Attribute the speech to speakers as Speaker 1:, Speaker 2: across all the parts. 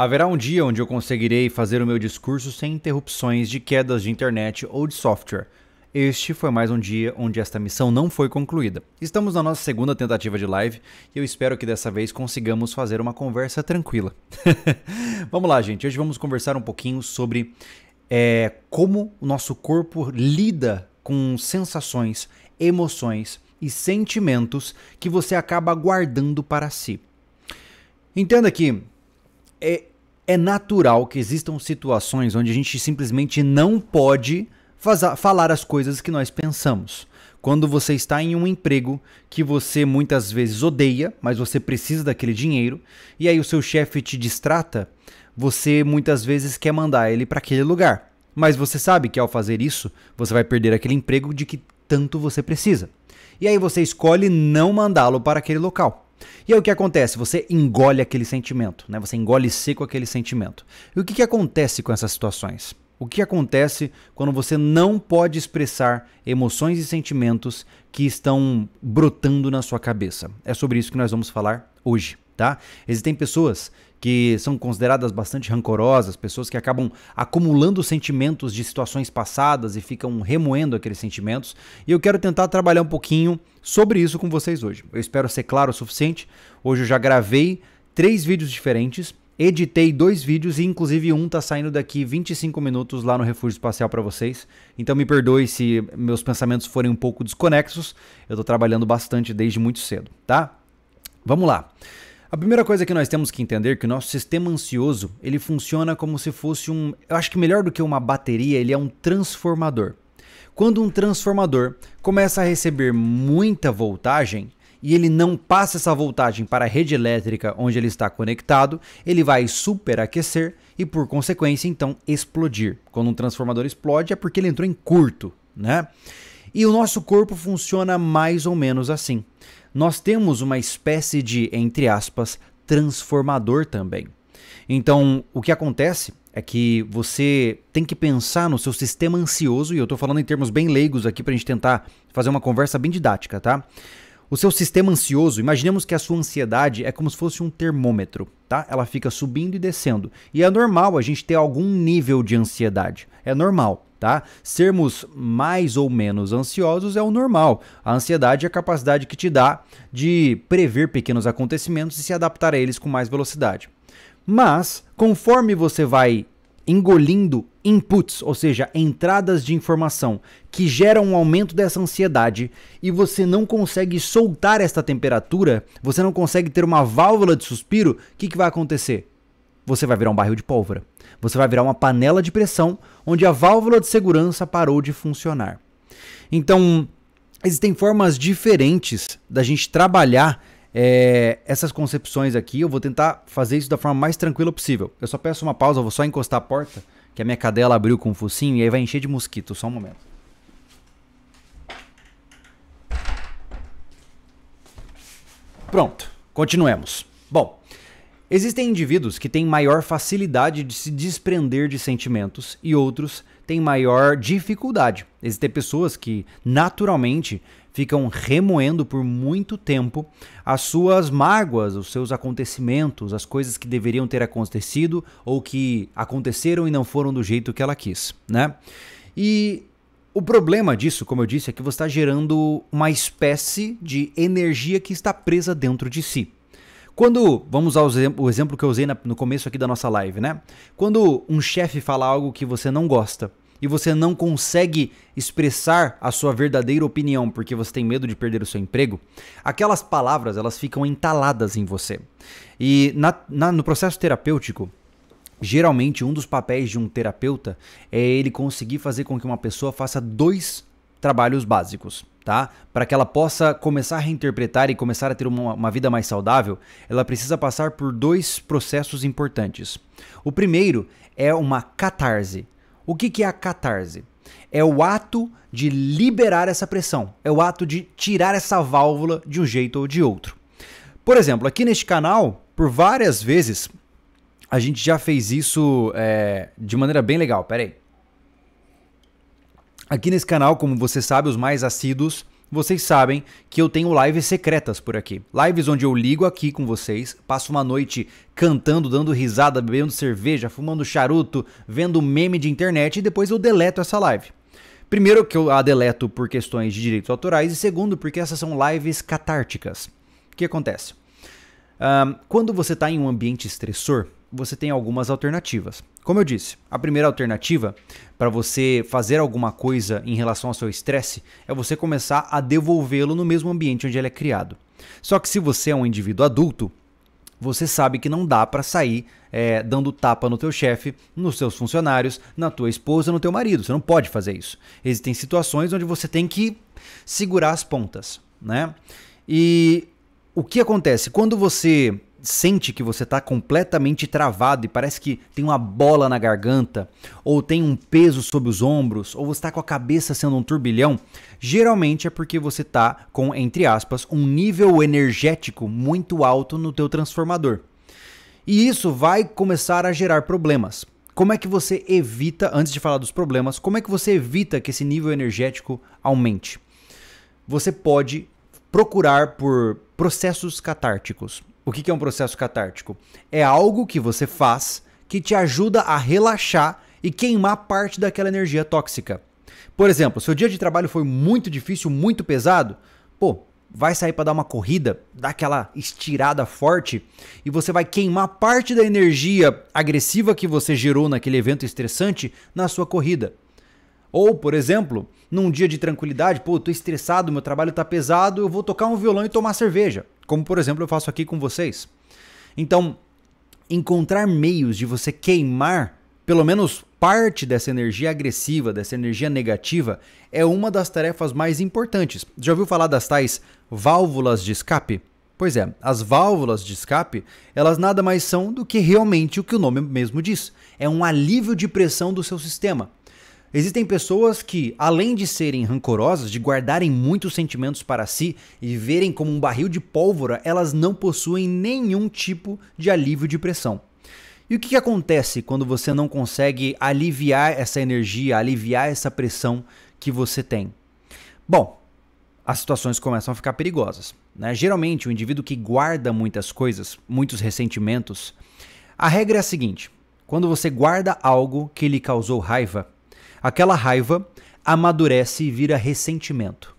Speaker 1: Haverá um dia onde eu conseguirei fazer o meu discurso sem interrupções de quedas de internet ou de software. Este foi mais um dia onde esta missão não foi concluída. Estamos na nossa segunda tentativa de live e eu espero que dessa vez consigamos fazer uma conversa tranquila. vamos lá, gente. Hoje vamos conversar um pouquinho sobre é, como o nosso corpo lida com sensações, emoções e sentimentos que você acaba guardando para si. Entenda que é, é natural que existam situações onde a gente simplesmente não pode faza, falar as coisas que nós pensamos. Quando você está em um emprego que você muitas vezes odeia, mas você precisa daquele dinheiro, e aí o seu chefe te distrata, você muitas vezes quer mandar ele para aquele lugar. Mas você sabe que ao fazer isso, você vai perder aquele emprego de que tanto você precisa. E aí você escolhe não mandá-lo para aquele local. E aí o que acontece? Você engole aquele sentimento, né? Você engole seco aquele sentimento. E o que, que acontece com essas situações? O que acontece quando você não pode expressar emoções e sentimentos que estão brotando na sua cabeça? É sobre isso que nós vamos falar hoje, tá? Existem pessoas que são consideradas bastante rancorosas, pessoas que acabam acumulando sentimentos de situações passadas e ficam remoendo aqueles sentimentos. E eu quero tentar trabalhar um pouquinho sobre isso com vocês hoje. Eu espero ser claro o suficiente. Hoje eu já gravei três vídeos diferentes. Editei dois vídeos e inclusive um tá saindo daqui 25 minutos lá no Refúgio Espacial para vocês. Então me perdoe se meus pensamentos forem um pouco desconexos. Eu tô trabalhando bastante desde muito cedo, tá? Vamos lá. A primeira coisa que nós temos que entender é que o nosso sistema ansioso, ele funciona como se fosse um, eu acho que melhor do que uma bateria, ele é um transformador. Quando um transformador começa a receber muita voltagem, e ele não passa essa voltagem para a rede elétrica onde ele está conectado, ele vai superaquecer e, por consequência, então explodir. Quando um transformador explode, é porque ele entrou em curto, né? E o nosso corpo funciona mais ou menos assim. Nós temos uma espécie de, entre aspas, transformador também. Então, o que acontece é que você tem que pensar no seu sistema ansioso, e eu estou falando em termos bem leigos aqui para a gente tentar fazer uma conversa bem didática, tá? O seu sistema ansioso, imaginemos que a sua ansiedade é como se fosse um termômetro, tá? Ela fica subindo e descendo. E é normal a gente ter algum nível de ansiedade. É normal tá? Sermos mais ou menos ansiosos é o normal. A ansiedade é a capacidade que te dá de prever pequenos acontecimentos e se adaptar a eles com mais velocidade. Mas, conforme você vai engolindo inputs, ou seja, entradas de informação que geram um aumento dessa ansiedade e você não consegue soltar esta temperatura, você não consegue ter uma válvula de suspiro, o que, que vai acontecer? Você vai virar um barril de pólvora. Você vai virar uma panela de pressão onde a válvula de segurança parou de funcionar. Então, existem formas diferentes da gente trabalhar é, essas concepções aqui. Eu vou tentar fazer isso da forma mais tranquila possível. Eu só peço uma pausa, vou só encostar a porta, que a minha cadela abriu com o um focinho e aí vai encher de mosquito. Só um momento. Pronto, continuemos. Bom, Existem indivíduos que têm maior facilidade de se desprender de sentimentos e outros têm maior dificuldade. Existem pessoas que naturalmente ficam remoendo por muito tempo as suas mágoas, os seus acontecimentos, as coisas que deveriam ter acontecido ou que aconteceram e não foram do jeito que ela quis, né? E o problema disso, como eu disse, é que você está gerando uma espécie de energia que está presa dentro de si. Quando, vamos usar o exemplo que eu usei no começo aqui da nossa live, né? Quando um chefe fala algo que você não gosta e você não consegue expressar a sua verdadeira opinião porque você tem medo de perder o seu emprego, aquelas palavras elas ficam entaladas em você. E na, na, no processo terapêutico, geralmente um dos papéis de um terapeuta é ele conseguir fazer com que uma pessoa faça dois trabalhos básicos, tá? Para que ela possa começar a reinterpretar e começar a ter uma, uma, vida mais saudável, ela precisa passar por dois processos importantes. O primeiro é uma catarse. O que, que é a catarse? É o ato de liberar essa pressão, é o ato de tirar essa válvula de um jeito ou de outro. Por exemplo, aqui neste canal, por várias vezes, a gente já fez isso é, de maneira bem legal. Pera aí. Aqui nesse canal, como você sabe, os mais assíduos, vocês sabem que eu tenho lives secretas por aqui. Lives onde eu ligo aqui com vocês, passo uma noite cantando, dando risada, bebendo cerveja, fumando charuto, vendo meme de internet e depois eu deleto essa live. Primeiro que eu a deleto por questões de direitos autorais e segundo porque essas são lives catárticas. O que acontece? Um, quando você está em um ambiente estressor, você tem algumas alternativas. Como eu disse, a primeira alternativa para você fazer alguma coisa em relação ao seu estresse é você começar a devolvê-lo no mesmo ambiente onde ele é criado. Só que se você é um indivíduo adulto, você sabe que não dá para sair é, dando tapa no teu chefe, nos seus funcionários, na tua esposa, no teu marido. Você não pode fazer isso. Existem situações onde você tem que segurar as pontas, né? E o que acontece quando você sente que você está completamente travado e parece que tem uma bola na garganta, ou tem um peso sobre os ombros, ou você está com a cabeça sendo um turbilhão, geralmente é porque você está com, entre aspas, um nível energético muito alto no teu transformador. E isso vai começar a gerar problemas. Como é que você evita, antes de falar dos problemas, como é que você evita que esse nível energético aumente? Você pode procurar por processos catárticos. O que é um processo catártico? É algo que você faz que te ajuda a relaxar e queimar parte daquela energia tóxica. Por exemplo, seu dia de trabalho foi muito difícil, muito pesado, pô, vai sair para dar uma corrida, dar aquela estirada forte e você vai queimar parte da energia agressiva que você gerou naquele evento estressante na sua corrida. Ou, por exemplo, num dia de tranquilidade, pô, tô estressado, meu trabalho tá pesado, eu vou tocar um violão e tomar cerveja como por exemplo eu faço aqui com vocês. Então, encontrar meios de você queimar pelo menos parte dessa energia agressiva, dessa energia negativa, é uma das tarefas mais importantes. Já ouviu falar das tais válvulas de escape? Pois é, as válvulas de escape, elas nada mais são do que realmente o que o nome mesmo diz. É um alívio de pressão do seu sistema. Existem pessoas que, além de serem rancorosas, de guardarem muitos sentimentos para si e verem como um barril de pólvora, elas não possuem nenhum tipo de alívio de pressão. E o que, que acontece quando você não consegue aliviar essa energia, aliviar essa pressão que você tem? Bom, as situações começam a ficar perigosas. Né? Geralmente, o indivíduo que guarda muitas coisas, muitos ressentimentos, a regra é a seguinte: quando você guarda algo que lhe causou raiva, Aquela raiva amadurece e vira ressentimento.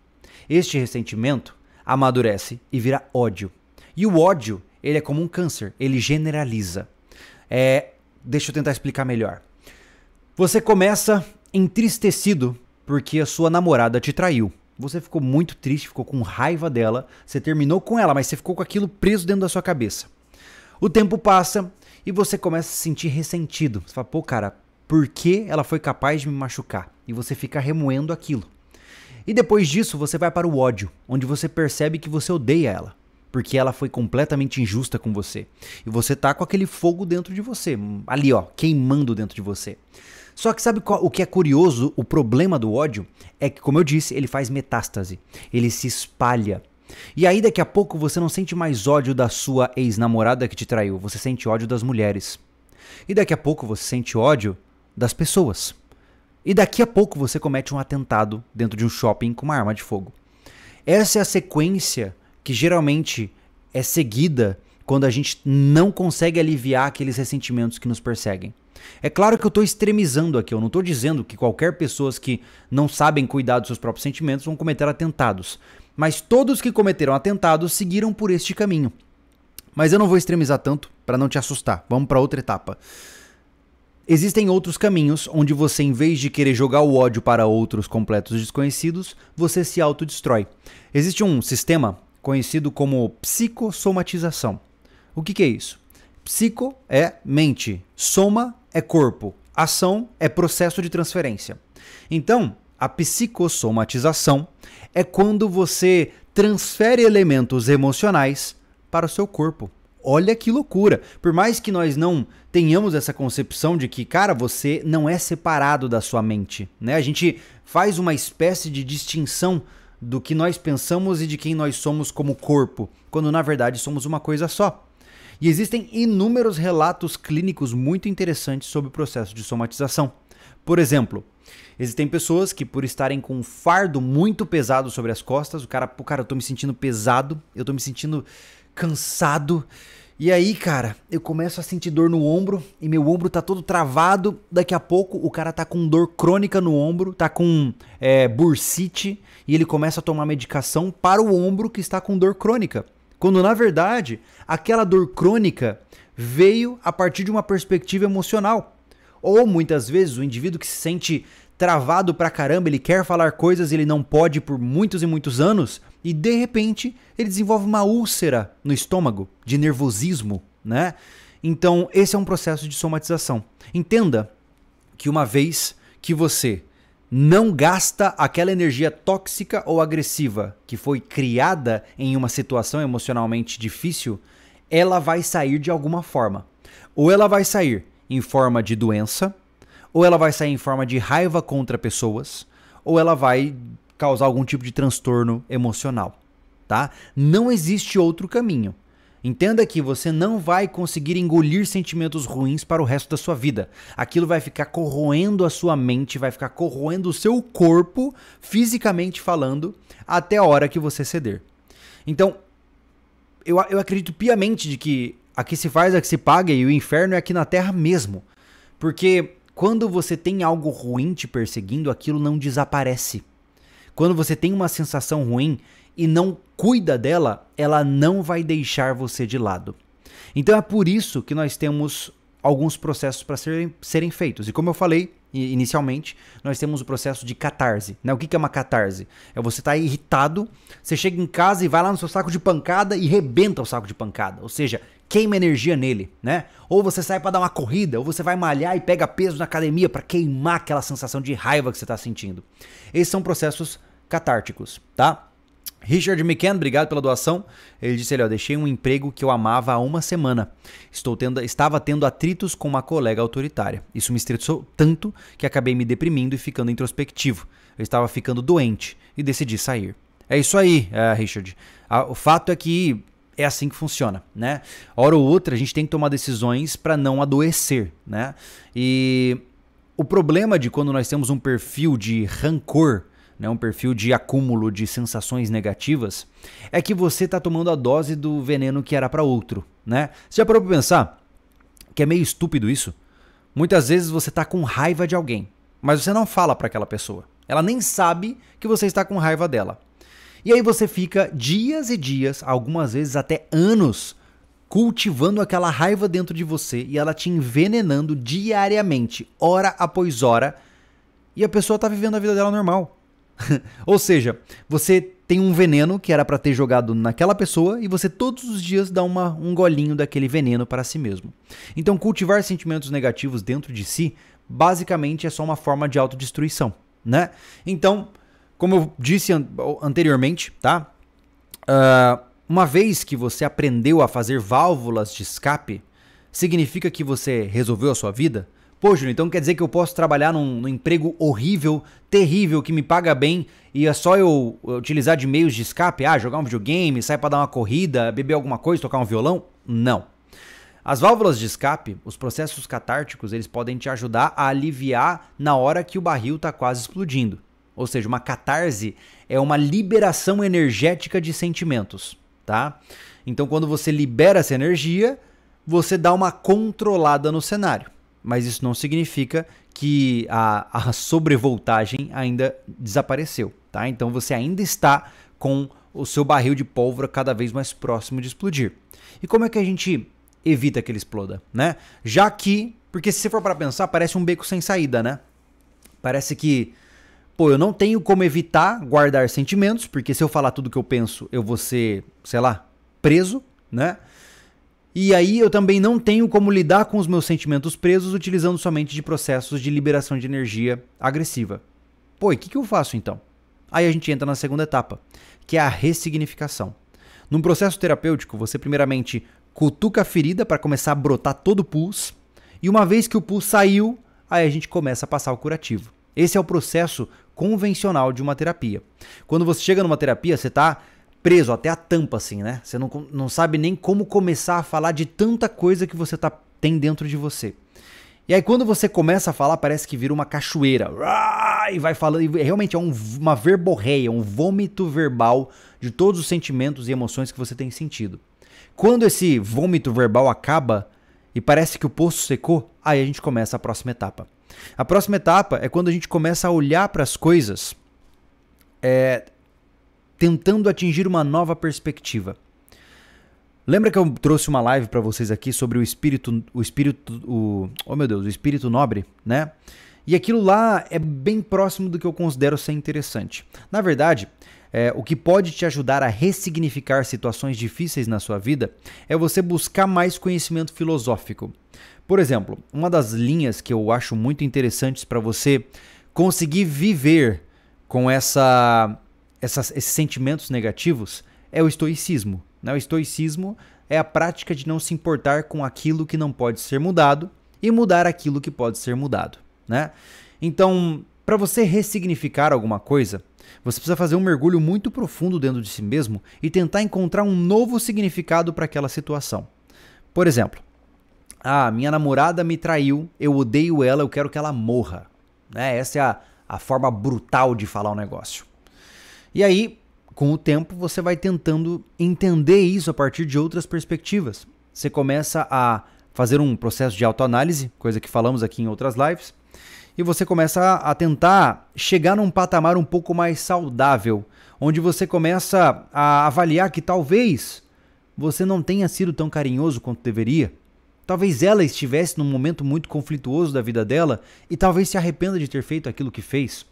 Speaker 1: Este ressentimento amadurece e vira ódio. E o ódio, ele é como um câncer, ele generaliza. É, deixa eu tentar explicar melhor. Você começa entristecido porque a sua namorada te traiu. Você ficou muito triste, ficou com raiva dela, você terminou com ela, mas você ficou com aquilo preso dentro da sua cabeça. O tempo passa e você começa a se sentir ressentido. Você fala, pô, cara, por que ela foi capaz de me machucar, e você fica remoendo aquilo. E depois disso você vai para o ódio, onde você percebe que você odeia ela, porque ela foi completamente injusta com você. E você tá com aquele fogo dentro de você, ali ó, queimando dentro de você. Só que sabe qual, o que é curioso? O problema do ódio é que, como eu disse, ele faz metástase, ele se espalha. E aí daqui a pouco você não sente mais ódio da sua ex-namorada que te traiu, você sente ódio das mulheres. E daqui a pouco você sente ódio das pessoas. E daqui a pouco você comete um atentado dentro de um shopping com uma arma de fogo. Essa é a sequência que geralmente é seguida quando a gente não consegue aliviar aqueles ressentimentos que nos perseguem. É claro que eu estou extremizando aqui, eu não estou dizendo que qualquer pessoas que não sabem cuidar dos seus próprios sentimentos vão cometer atentados, mas todos que cometeram atentados seguiram por este caminho. Mas eu não vou extremizar tanto para não te assustar. Vamos para outra etapa. Existem outros caminhos onde você, em vez de querer jogar o ódio para outros completos desconhecidos, você se autodestrói. Existe um sistema conhecido como psicosomatização. O que, que é isso? Psico é mente, soma é corpo, ação é processo de transferência. Então, a psicosomatização é quando você transfere elementos emocionais para o seu corpo. Olha que loucura. Por mais que nós não tenhamos essa concepção de que, cara, você não é separado da sua mente, né? A gente faz uma espécie de distinção do que nós pensamos e de quem nós somos como corpo, quando na verdade somos uma coisa só. E existem inúmeros relatos clínicos muito interessantes sobre o processo de somatização. Por exemplo, Existem pessoas que, por estarem com um fardo muito pesado sobre as costas, o cara, pô, cara, eu tô me sentindo pesado, eu tô me sentindo cansado, e aí, cara, eu começo a sentir dor no ombro e meu ombro tá todo travado. Daqui a pouco o cara tá com dor crônica no ombro, tá com é, bursite e ele começa a tomar medicação para o ombro que está com dor crônica. Quando na verdade aquela dor crônica veio a partir de uma perspectiva emocional. Ou muitas vezes o indivíduo que se sente travado pra caramba, ele quer falar coisas, ele não pode por muitos e muitos anos, e de repente ele desenvolve uma úlcera no estômago de nervosismo, né? Então, esse é um processo de somatização. Entenda que uma vez que você não gasta aquela energia tóxica ou agressiva que foi criada em uma situação emocionalmente difícil, ela vai sair de alguma forma. Ou ela vai sair em forma de doença, ou ela vai sair em forma de raiva contra pessoas, ou ela vai causar algum tipo de transtorno emocional, tá? Não existe outro caminho. Entenda que você não vai conseguir engolir sentimentos ruins para o resto da sua vida. Aquilo vai ficar corroendo a sua mente, vai ficar corroendo o seu corpo, fisicamente falando, até a hora que você ceder. Então, eu, eu acredito piamente de que a que se faz, a que se paga, e o inferno é aqui na Terra mesmo. Porque quando você tem algo ruim te perseguindo, aquilo não desaparece. Quando você tem uma sensação ruim e não cuida dela, ela não vai deixar você de lado. Então é por isso que nós temos alguns processos para serem, serem feitos. E como eu falei inicialmente, nós temos o processo de catarse. Né? O que, que é uma catarse? É você estar tá irritado, você chega em casa e vai lá no seu saco de pancada e rebenta o saco de pancada. Ou seja, queima energia nele, né? Ou você sai para dar uma corrida, ou você vai malhar e pega peso na academia para queimar aquela sensação de raiva que você está sentindo. Esses são processos catárticos, tá? Richard McCann, obrigado pela doação. Ele disse ali, ó, deixei um emprego que eu amava há uma semana. Estou tendo, estava tendo atritos com uma colega autoritária. Isso me estressou tanto que acabei me deprimindo e ficando introspectivo. Eu estava ficando doente e decidi sair. É isso aí, é, Richard. O fato é que é assim que funciona, né? Hora ou outra a gente tem que tomar decisões para não adoecer, né? E o problema de quando nós temos um perfil de rancor né, um perfil de acúmulo de sensações negativas, é que você está tomando a dose do veneno que era para outro. Né? Você já parou para pensar que é meio estúpido isso? Muitas vezes você está com raiva de alguém, mas você não fala para aquela pessoa. Ela nem sabe que você está com raiva dela. E aí você fica dias e dias, algumas vezes até anos, cultivando aquela raiva dentro de você e ela te envenenando diariamente, hora após hora, e a pessoa tá vivendo a vida dela normal. Ou seja, você tem um veneno que era para ter jogado naquela pessoa e você todos os dias dá uma, um golinho daquele veneno para si mesmo. Então, cultivar sentimentos negativos dentro de si basicamente é só uma forma de autodestruição, né? Então, como eu disse an anteriormente, tá? Uh, uma vez que você aprendeu a fazer válvulas de escape, significa que você resolveu a sua vida? Pô, Júlio, então quer dizer que eu posso trabalhar num, num emprego horrível, terrível, que me paga bem e é só eu utilizar de meios de escape? Ah, jogar um videogame, sair para dar uma corrida, beber alguma coisa, tocar um violão? Não. As válvulas de escape, os processos catárticos, eles podem te ajudar a aliviar na hora que o barril está quase explodindo. Ou seja, uma catarse é uma liberação energética de sentimentos, tá? Então, quando você libera essa energia, você dá uma controlada no cenário mas isso não significa que a, a sobrevoltagem ainda desapareceu, tá? Então você ainda está com o seu barril de pólvora cada vez mais próximo de explodir. E como é que a gente evita que ele exploda, né? Já que, porque se você for para pensar, parece um beco sem saída, né? Parece que, pô, eu não tenho como evitar guardar sentimentos, porque se eu falar tudo que eu penso, eu vou ser, sei lá, preso, né? E aí eu também não tenho como lidar com os meus sentimentos presos utilizando somente de processos de liberação de energia agressiva. Pô, e o que, que eu faço então? Aí a gente entra na segunda etapa, que é a ressignificação. Num processo terapêutico, você primeiramente cutuca a ferida para começar a brotar todo o pus, e uma vez que o pus saiu, aí a gente começa a passar o curativo. Esse é o processo convencional de uma terapia. Quando você chega numa terapia, você está preso até a tampa, assim, né? Você não, não sabe nem como começar a falar de tanta coisa que você tá, tem dentro de você. E aí, quando você começa a falar, parece que vira uma cachoeira. E vai falando. E realmente é um, uma verborreia, um vômito verbal de todos os sentimentos e emoções que você tem sentido. Quando esse vômito verbal acaba e parece que o poço secou, aí a gente começa a próxima etapa. A próxima etapa é quando a gente começa a olhar para as coisas é, tentando atingir uma nova perspectiva. Lembra que eu trouxe uma live para vocês aqui sobre o espírito, o espírito, o, oh meu Deus, o espírito nobre, né? E aquilo lá é bem próximo do que eu considero ser interessante. Na verdade, é, o que pode te ajudar a ressignificar situações difíceis na sua vida é você buscar mais conhecimento filosófico. Por exemplo, uma das linhas que eu acho muito interessantes para você conseguir viver com essa essas, esses sentimentos negativos é o estoicismo. Né? O estoicismo é a prática de não se importar com aquilo que não pode ser mudado e mudar aquilo que pode ser mudado. Né? Então, para você ressignificar alguma coisa, você precisa fazer um mergulho muito profundo dentro de si mesmo e tentar encontrar um novo significado para aquela situação. Por exemplo, ah, minha namorada me traiu, eu odeio ela, eu quero que ela morra. Né? Essa é a, a forma brutal de falar o um negócio. E aí, com o tempo, você vai tentando entender isso a partir de outras perspectivas. Você começa a fazer um processo de autoanálise, coisa que falamos aqui em outras lives, e você começa a tentar chegar num patamar um pouco mais saudável, onde você começa a avaliar que talvez você não tenha sido tão carinhoso quanto deveria. Talvez ela estivesse num momento muito conflituoso da vida dela e talvez se arrependa de ter feito aquilo que fez.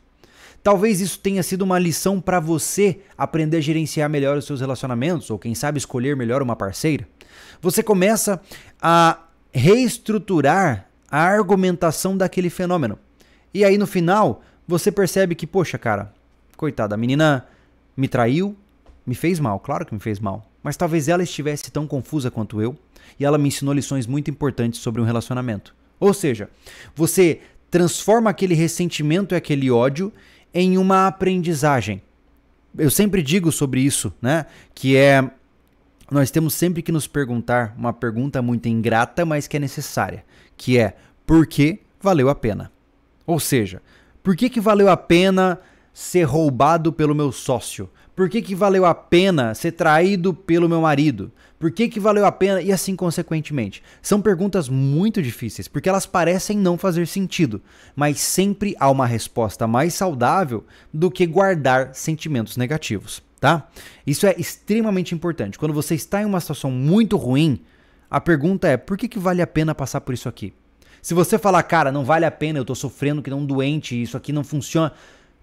Speaker 1: Talvez isso tenha sido uma lição para você aprender a gerenciar melhor os seus relacionamentos, ou quem sabe escolher melhor uma parceira. Você começa a reestruturar a argumentação daquele fenômeno. E aí no final, você percebe que, poxa, cara, coitada, a menina me traiu, me fez mal, claro que me fez mal, mas talvez ela estivesse tão confusa quanto eu, e ela me ensinou lições muito importantes sobre um relacionamento. Ou seja, você transforma aquele ressentimento e aquele ódio em uma aprendizagem. Eu sempre digo sobre isso, né? Que é nós temos sempre que nos perguntar uma pergunta muito ingrata, mas que é necessária, que é por que valeu a pena? Ou seja, por que, que valeu a pena ser roubado pelo meu sócio? Por que, que valeu a pena ser traído pelo meu marido? Por que, que valeu a pena? E assim consequentemente. São perguntas muito difíceis, porque elas parecem não fazer sentido, mas sempre há uma resposta mais saudável do que guardar sentimentos negativos, tá? Isso é extremamente importante. Quando você está em uma situação muito ruim, a pergunta é: por que, que vale a pena passar por isso aqui? Se você falar, cara, não vale a pena, eu tô sofrendo que não um doente, isso aqui não funciona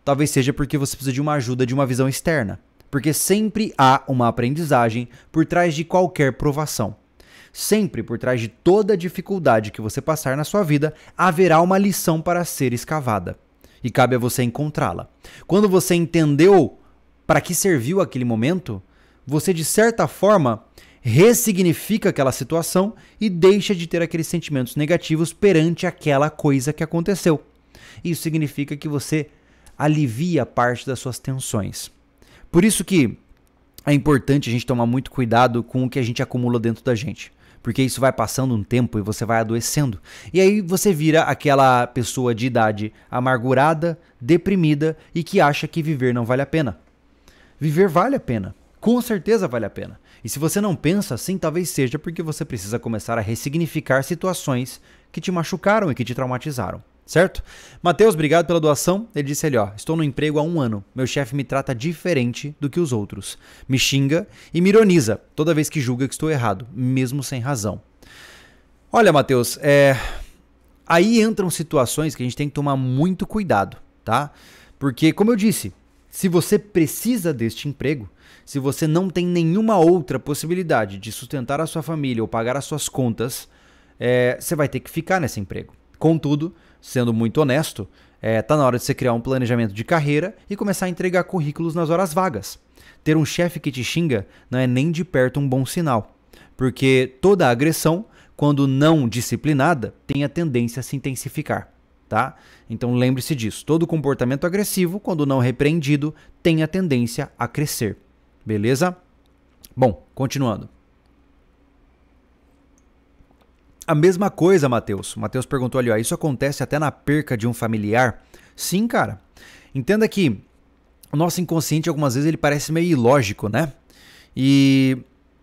Speaker 1: talvez seja porque você precisa de uma ajuda, de uma visão externa. Porque sempre há uma aprendizagem por trás de qualquer provação. Sempre por trás de toda dificuldade que você passar na sua vida, haverá uma lição para ser escavada. E cabe a você encontrá-la. Quando você entendeu para que serviu aquele momento, você de certa forma ressignifica aquela situação e deixa de ter aqueles sentimentos negativos perante aquela coisa que aconteceu. Isso significa que você alivia parte das suas tensões. Por isso que é importante a gente tomar muito cuidado com o que a gente acumula dentro da gente. Porque isso vai passando um tempo e você vai adoecendo. E aí você vira aquela pessoa de idade amargurada, deprimida e que acha que viver não vale a pena. Viver vale a pena. Com certeza vale a pena. E se você não pensa assim, talvez seja porque você precisa começar a ressignificar situações que te machucaram e que te traumatizaram certo? Mateus, obrigado pela doação. Ele disse ali, ó, estou no emprego há um ano. Meu chefe me trata diferente do que os outros. Me xinga e me ironiza toda vez que julga que estou errado, mesmo sem razão. Olha, Mateus, é... aí entram situações que a gente tem que tomar muito cuidado, tá? Porque, como eu disse, se você precisa deste emprego, se você não tem nenhuma outra possibilidade de sustentar a sua família ou pagar as suas contas, é... você vai ter que ficar nesse emprego. Contudo, sendo muito honesto, é, tá na hora de você criar um planejamento de carreira e começar a entregar currículos nas horas vagas. Ter um chefe que te xinga não é nem de perto um bom sinal, porque toda agressão, quando não disciplinada, tem a tendência a se intensificar. Tá? Então lembre-se disso. Todo comportamento agressivo, quando não repreendido, tem a tendência a crescer. Beleza? Bom, continuando. A mesma coisa, Matheus. Matheus perguntou ali, ó, isso acontece até na perca de um familiar? Sim, cara. Entenda que o nosso inconsciente algumas vezes ele parece meio ilógico, né? E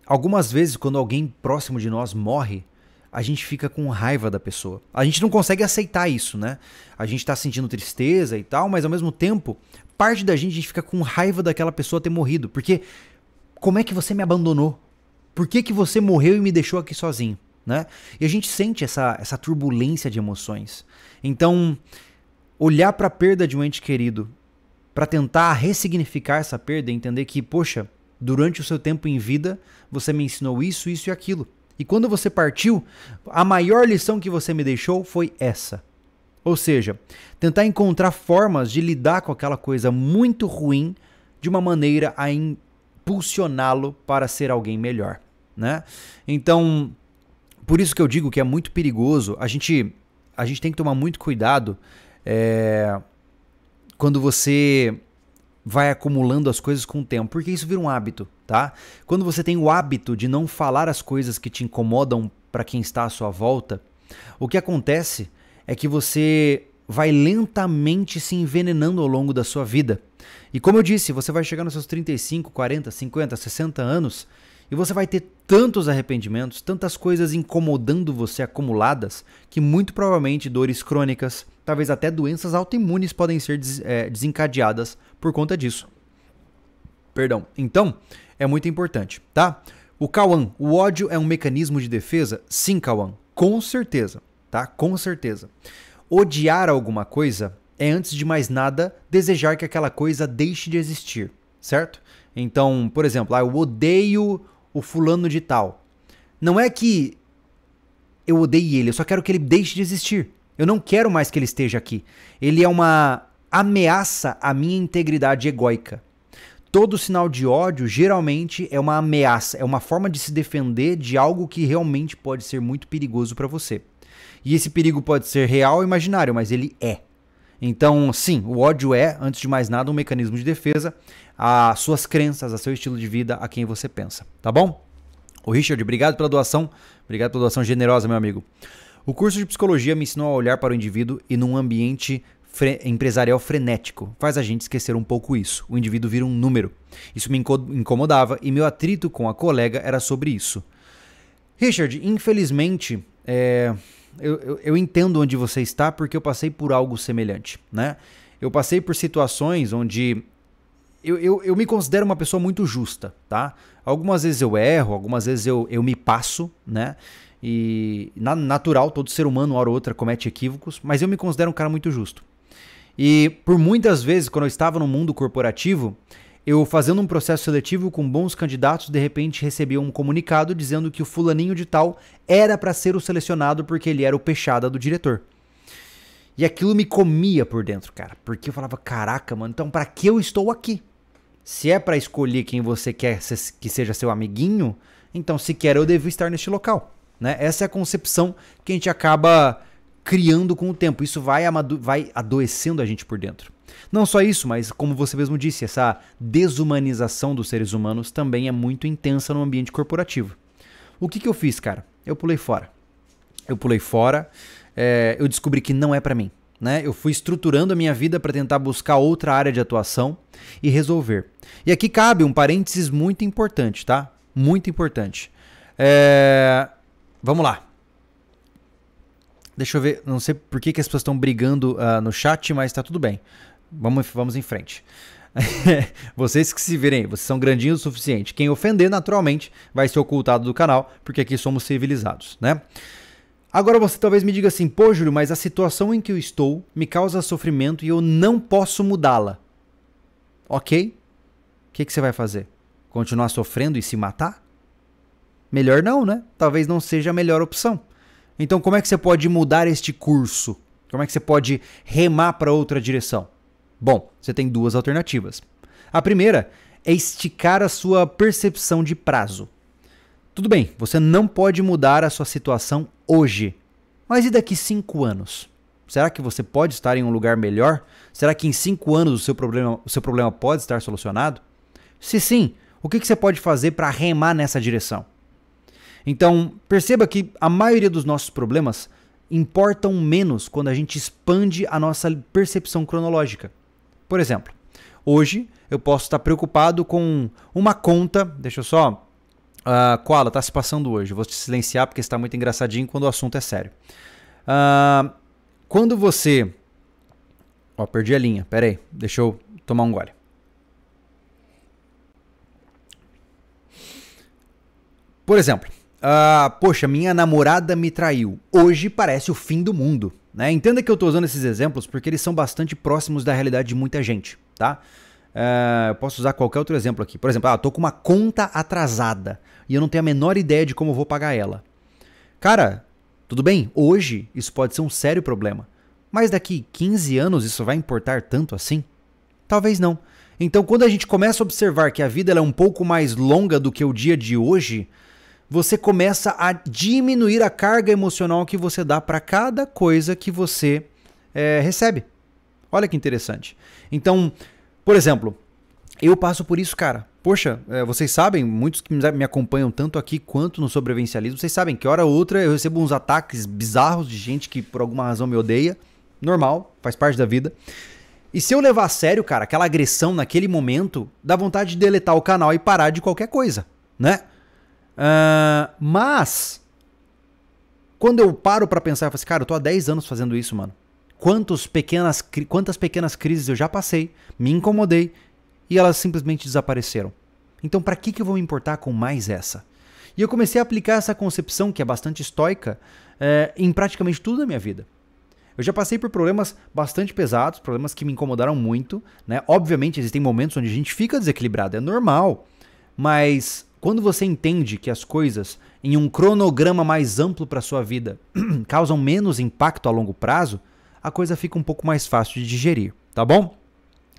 Speaker 1: algumas vezes quando alguém próximo de nós morre, a gente fica com raiva da pessoa. A gente não consegue aceitar isso, né? A gente tá sentindo tristeza e tal, mas ao mesmo tempo, parte da gente, a gente fica com raiva daquela pessoa ter morrido. Porque como é que você me abandonou? Por que, que você morreu e me deixou aqui sozinho? né? E a gente sente essa, essa turbulência de emoções. Então, olhar para a perda de um ente querido, para tentar ressignificar essa perda, entender que, poxa, durante o seu tempo em vida, você me ensinou isso, isso e aquilo. E quando você partiu, a maior lição que você me deixou foi essa. Ou seja, tentar encontrar formas de lidar com aquela coisa muito ruim de uma maneira a impulsioná-lo para ser alguém melhor, né? Então, por isso que eu digo que é muito perigoso. A gente, a gente tem que tomar muito cuidado é, quando você vai acumulando as coisas com o tempo, porque isso vira um hábito, tá? Quando você tem o hábito de não falar as coisas que te incomodam para quem está à sua volta, o que acontece é que você vai lentamente se envenenando ao longo da sua vida. E como eu disse, você vai chegar nos seus 35, 40, 50, 60 anos e você vai ter tantos arrependimentos, tantas coisas incomodando você acumuladas, que muito provavelmente dores crônicas, talvez até doenças autoimunes podem ser é, desencadeadas por conta disso. Perdão. Então, é muito importante, tá? O Kawan, o ódio é um mecanismo de defesa? Sim, Kawan, com certeza, tá? Com certeza. Odiar alguma coisa é, antes de mais nada, desejar que aquela coisa deixe de existir, certo? Então, por exemplo, ah, eu odeio o fulano de tal. Não é que eu odeie ele, eu só quero que ele deixe de existir. Eu não quero mais que ele esteja aqui. Ele é uma ameaça à minha integridade egóica. Todo sinal de ódio geralmente é uma ameaça, é uma forma de se defender de algo que realmente pode ser muito perigoso para você. E esse perigo pode ser real ou imaginário, mas ele é. Então, sim, o ódio é, antes de mais nada, um mecanismo de defesa às suas crenças, a seu estilo de vida, a quem você pensa, tá bom? O Richard, obrigado pela doação. Obrigado pela doação generosa, meu amigo. O curso de psicologia me ensinou a olhar para o indivíduo e num ambiente fre empresarial frenético. Faz a gente esquecer um pouco isso. O indivíduo vira um número. Isso me incomodava e meu atrito com a colega era sobre isso. Richard, infelizmente, é, eu, eu, eu entendo onde você está porque eu passei por algo semelhante, né? Eu passei por situações onde eu, eu, eu, me considero uma pessoa muito justa, tá? Algumas vezes eu erro, algumas vezes eu, eu me passo, né? E na, natural, todo ser humano, uma hora ou outra, comete equívocos, mas eu me considero um cara muito justo. E por muitas vezes, quando eu estava no mundo corporativo, eu fazendo um processo seletivo com bons candidatos, de repente recebi um comunicado dizendo que o fulaninho de tal era para ser o selecionado porque ele era o peixada do diretor. E aquilo me comia por dentro, cara, porque eu falava, caraca, mano, então para que eu estou aqui? Se é para escolher quem você quer que seja seu amiguinho, então sequer eu devo estar neste local, né? Essa é a concepção que a gente acaba criando com o tempo. Isso vai, vai adoecendo a gente por dentro. Não só isso, mas como você mesmo disse, essa desumanização dos seres humanos também é muito intensa no ambiente corporativo. O que, que eu fiz, cara? Eu pulei fora. Eu pulei fora, é, eu descobri que não é para mim. Né? Eu fui estruturando a minha vida para tentar buscar outra área de atuação e resolver. E aqui cabe um parênteses muito importante, tá? Muito importante. É... Vamos lá. Deixa eu ver, não sei por que, que as pessoas estão brigando uh, no chat, mas tá tudo bem. Vamos, vamos em frente. vocês que se virem, vocês são grandinhos o suficiente. Quem ofender, naturalmente, vai ser ocultado do canal, porque aqui somos civilizados, né? Agora você talvez me diga assim, pô, Júlio, mas a situação em que eu estou me causa sofrimento e eu não posso mudá-la. Ok? O que, que você vai fazer? Continuar sofrendo e se matar? Melhor não, né? Talvez não seja a melhor opção. Então, como é que você pode mudar este curso? Como é que você pode remar para outra direção? Bom, você tem duas alternativas. A primeira é esticar a sua percepção de prazo. Tudo bem, você não pode mudar a sua situação hoje, mas e daqui cinco anos? Será que você pode estar em um lugar melhor? Será que em cinco anos o seu problema, o seu problema pode estar solucionado? Se sim, o que, que você pode fazer para remar nessa direção? Então, perceba que a maioria dos nossos problemas importam menos quando a gente expande a nossa percepção cronológica. Por exemplo, hoje eu posso estar preocupado com uma conta, deixa eu só. Uh, ah, ela está se passando hoje. vou te silenciar porque está muito engraçadinho quando o assunto é sério. Uh, quando você. Ó, perdi a linha, peraí, deixa eu tomar um gole. Por exemplo, uh, poxa, minha namorada me traiu. Hoje parece o fim do mundo. Né? Entenda que eu estou usando esses exemplos porque eles são bastante próximos da realidade de muita gente, tá? É, eu posso usar qualquer outro exemplo aqui. Por exemplo, ah, eu com uma conta atrasada e eu não tenho a menor ideia de como vou pagar ela. Cara, tudo bem, hoje isso pode ser um sério problema. Mas daqui 15 anos isso vai importar tanto assim? Talvez não. Então, quando a gente começa a observar que a vida é um pouco mais longa do que o dia de hoje, você começa a diminuir a carga emocional que você dá para cada coisa que você é, recebe. Olha que interessante. Então, por exemplo, eu passo por isso, cara. Poxa, é, vocês sabem, muitos que me acompanham tanto aqui quanto no sobrevivencialismo, vocês sabem que hora ou outra eu recebo uns ataques bizarros de gente que por alguma razão me odeia. Normal, faz parte da vida. E se eu levar a sério, cara, aquela agressão naquele momento, dá vontade de deletar o canal e parar de qualquer coisa, né? Uh, mas, quando eu paro para pensar, eu falo assim, cara, eu tô há 10 anos fazendo isso, mano. Quantos pequenas, quantas pequenas crises eu já passei, me incomodei e elas simplesmente desapareceram. Então, para que, que eu vou me importar com mais essa? E eu comecei a aplicar essa concepção, que é bastante estoica, eh, em praticamente tudo na minha vida. Eu já passei por problemas bastante pesados, problemas que me incomodaram muito. Né? Obviamente, existem momentos onde a gente fica desequilibrado, é normal. Mas quando você entende que as coisas em um cronograma mais amplo para sua vida causam menos impacto a longo prazo, a coisa fica um pouco mais fácil de digerir, tá bom?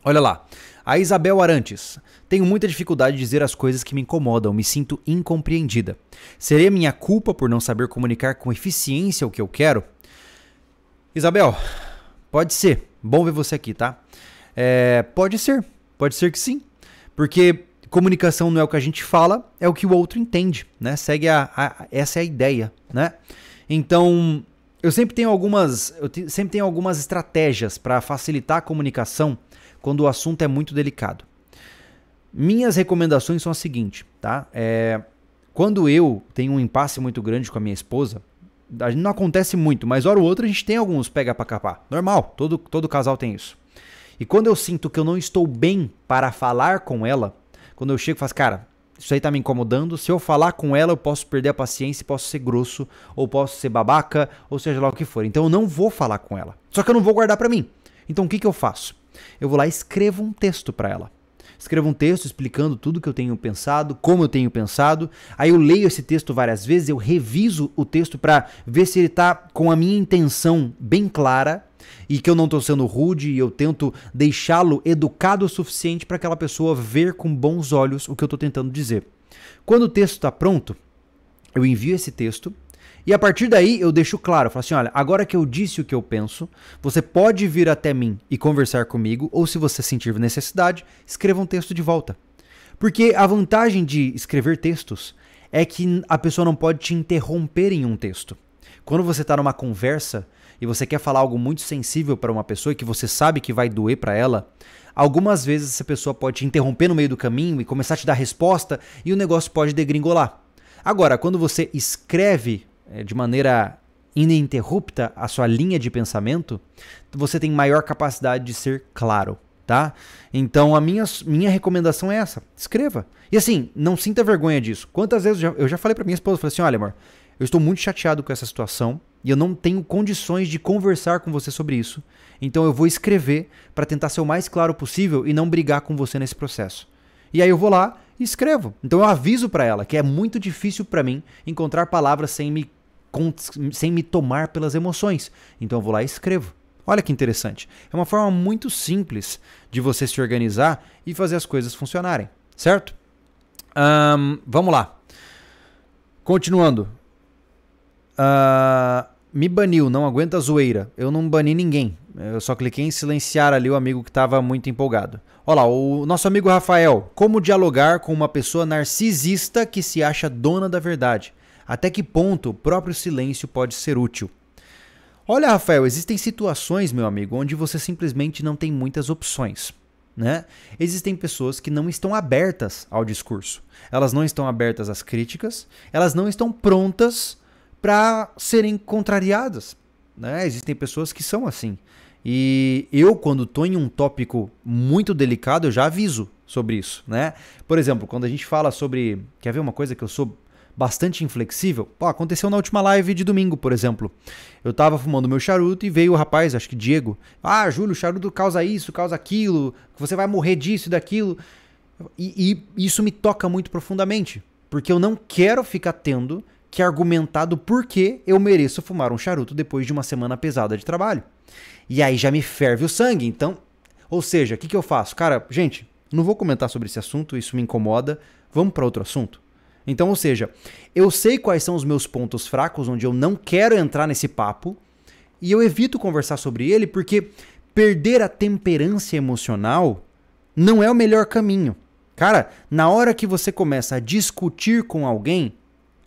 Speaker 1: Olha lá. A Isabel Arantes. Tenho muita dificuldade de dizer as coisas que me incomodam, me sinto incompreendida. Seria minha culpa por não saber comunicar com eficiência o que eu quero? Isabel, pode ser. Bom ver você aqui, tá? É, pode ser. Pode ser que sim. Porque comunicação não é o que a gente fala, é o que o outro entende, né? Segue a, a essa é a ideia, né? Então, eu sempre tenho algumas, eu te, sempre tenho algumas estratégias para facilitar a comunicação quando o assunto é muito delicado. Minhas recomendações são as seguintes, tá? É, quando eu tenho um impasse muito grande com a minha esposa, a gente não acontece muito, mas hora ou outra a gente tem alguns pega para capar. Normal, todo, todo casal tem isso. E quando eu sinto que eu não estou bem para falar com ela, quando eu chego, faço, cara, isso aí tá me incomodando. Se eu falar com ela, eu posso perder a paciência, posso ser grosso, ou posso ser babaca, ou seja lá o que for. Então eu não vou falar com ela. Só que eu não vou guardar para mim. Então o que, que eu faço? Eu vou lá e escrevo um texto para ela. Escrevo um texto explicando tudo que eu tenho pensado, como eu tenho pensado. Aí eu leio esse texto várias vezes, eu reviso o texto para ver se ele tá com a minha intenção bem clara e que eu não estou sendo rude e eu tento deixá-lo educado o suficiente para aquela pessoa ver com bons olhos o que eu estou tentando dizer. Quando o texto está pronto, eu envio esse texto e a partir daí eu deixo claro, eu falo assim, olha, agora que eu disse o que eu penso, você pode vir até mim e conversar comigo, ou se você sentir necessidade, escreva um texto de volta. Porque a vantagem de escrever textos é que a pessoa não pode te interromper em um texto. Quando você está numa conversa, e você quer falar algo muito sensível para uma pessoa e que você sabe que vai doer para ela, algumas vezes essa pessoa pode te interromper no meio do caminho e começar a te dar resposta e o negócio pode degringolar. Agora, quando você escreve eh, de maneira ininterrupta a sua linha de pensamento, você tem maior capacidade de ser claro, tá? Então a minha, minha recomendação é essa: escreva. E assim, não sinta vergonha disso. Quantas vezes eu já, eu já falei para minha esposa, falei assim, olha, amor, eu estou muito chateado com essa situação e eu não tenho condições de conversar com você sobre isso. Então eu vou escrever para tentar ser o mais claro possível e não brigar com você nesse processo. E aí eu vou lá e escrevo. Então eu aviso para ela que é muito difícil para mim encontrar palavras sem me sem me tomar pelas emoções. Então eu vou lá e escrevo. Olha que interessante. É uma forma muito simples de você se organizar e fazer as coisas funcionarem, certo? Um, vamos lá. Continuando. Uh, me baniu, não aguenta zoeira. Eu não bani ninguém. Eu só cliquei em silenciar ali o amigo que estava muito empolgado. Olha lá, o nosso amigo Rafael. Como dialogar com uma pessoa narcisista que se acha dona da verdade? Até que ponto o próprio silêncio pode ser útil? Olha, Rafael, existem situações, meu amigo, onde você simplesmente não tem muitas opções. Né? Existem pessoas que não estão abertas ao discurso. Elas não estão abertas às críticas, elas não estão prontas para serem contrariadas. Né? Existem pessoas que são assim. E eu, quando estou em um tópico muito delicado, eu já aviso sobre isso. Né? Por exemplo, quando a gente fala sobre. Quer ver uma coisa que eu sou bastante inflexível. Pô, aconteceu na última live de domingo, por exemplo. Eu estava fumando meu charuto e veio o rapaz, acho que Diego. Ah, Júlio, charuto causa isso, causa aquilo, você vai morrer disso e daquilo. E, e isso me toca muito profundamente, porque eu não quero ficar tendo que é argumentado por porquê eu mereço fumar um charuto depois de uma semana pesada de trabalho. E aí já me ferve o sangue, então. Ou seja, o que, que eu faço? Cara, gente, não vou comentar sobre esse assunto, isso me incomoda. Vamos para outro assunto? Então, ou seja, eu sei quais são os meus pontos fracos, onde eu não quero entrar nesse papo, e eu evito conversar sobre ele porque perder a temperança emocional não é o melhor caminho. Cara, na hora que você começa a discutir com alguém,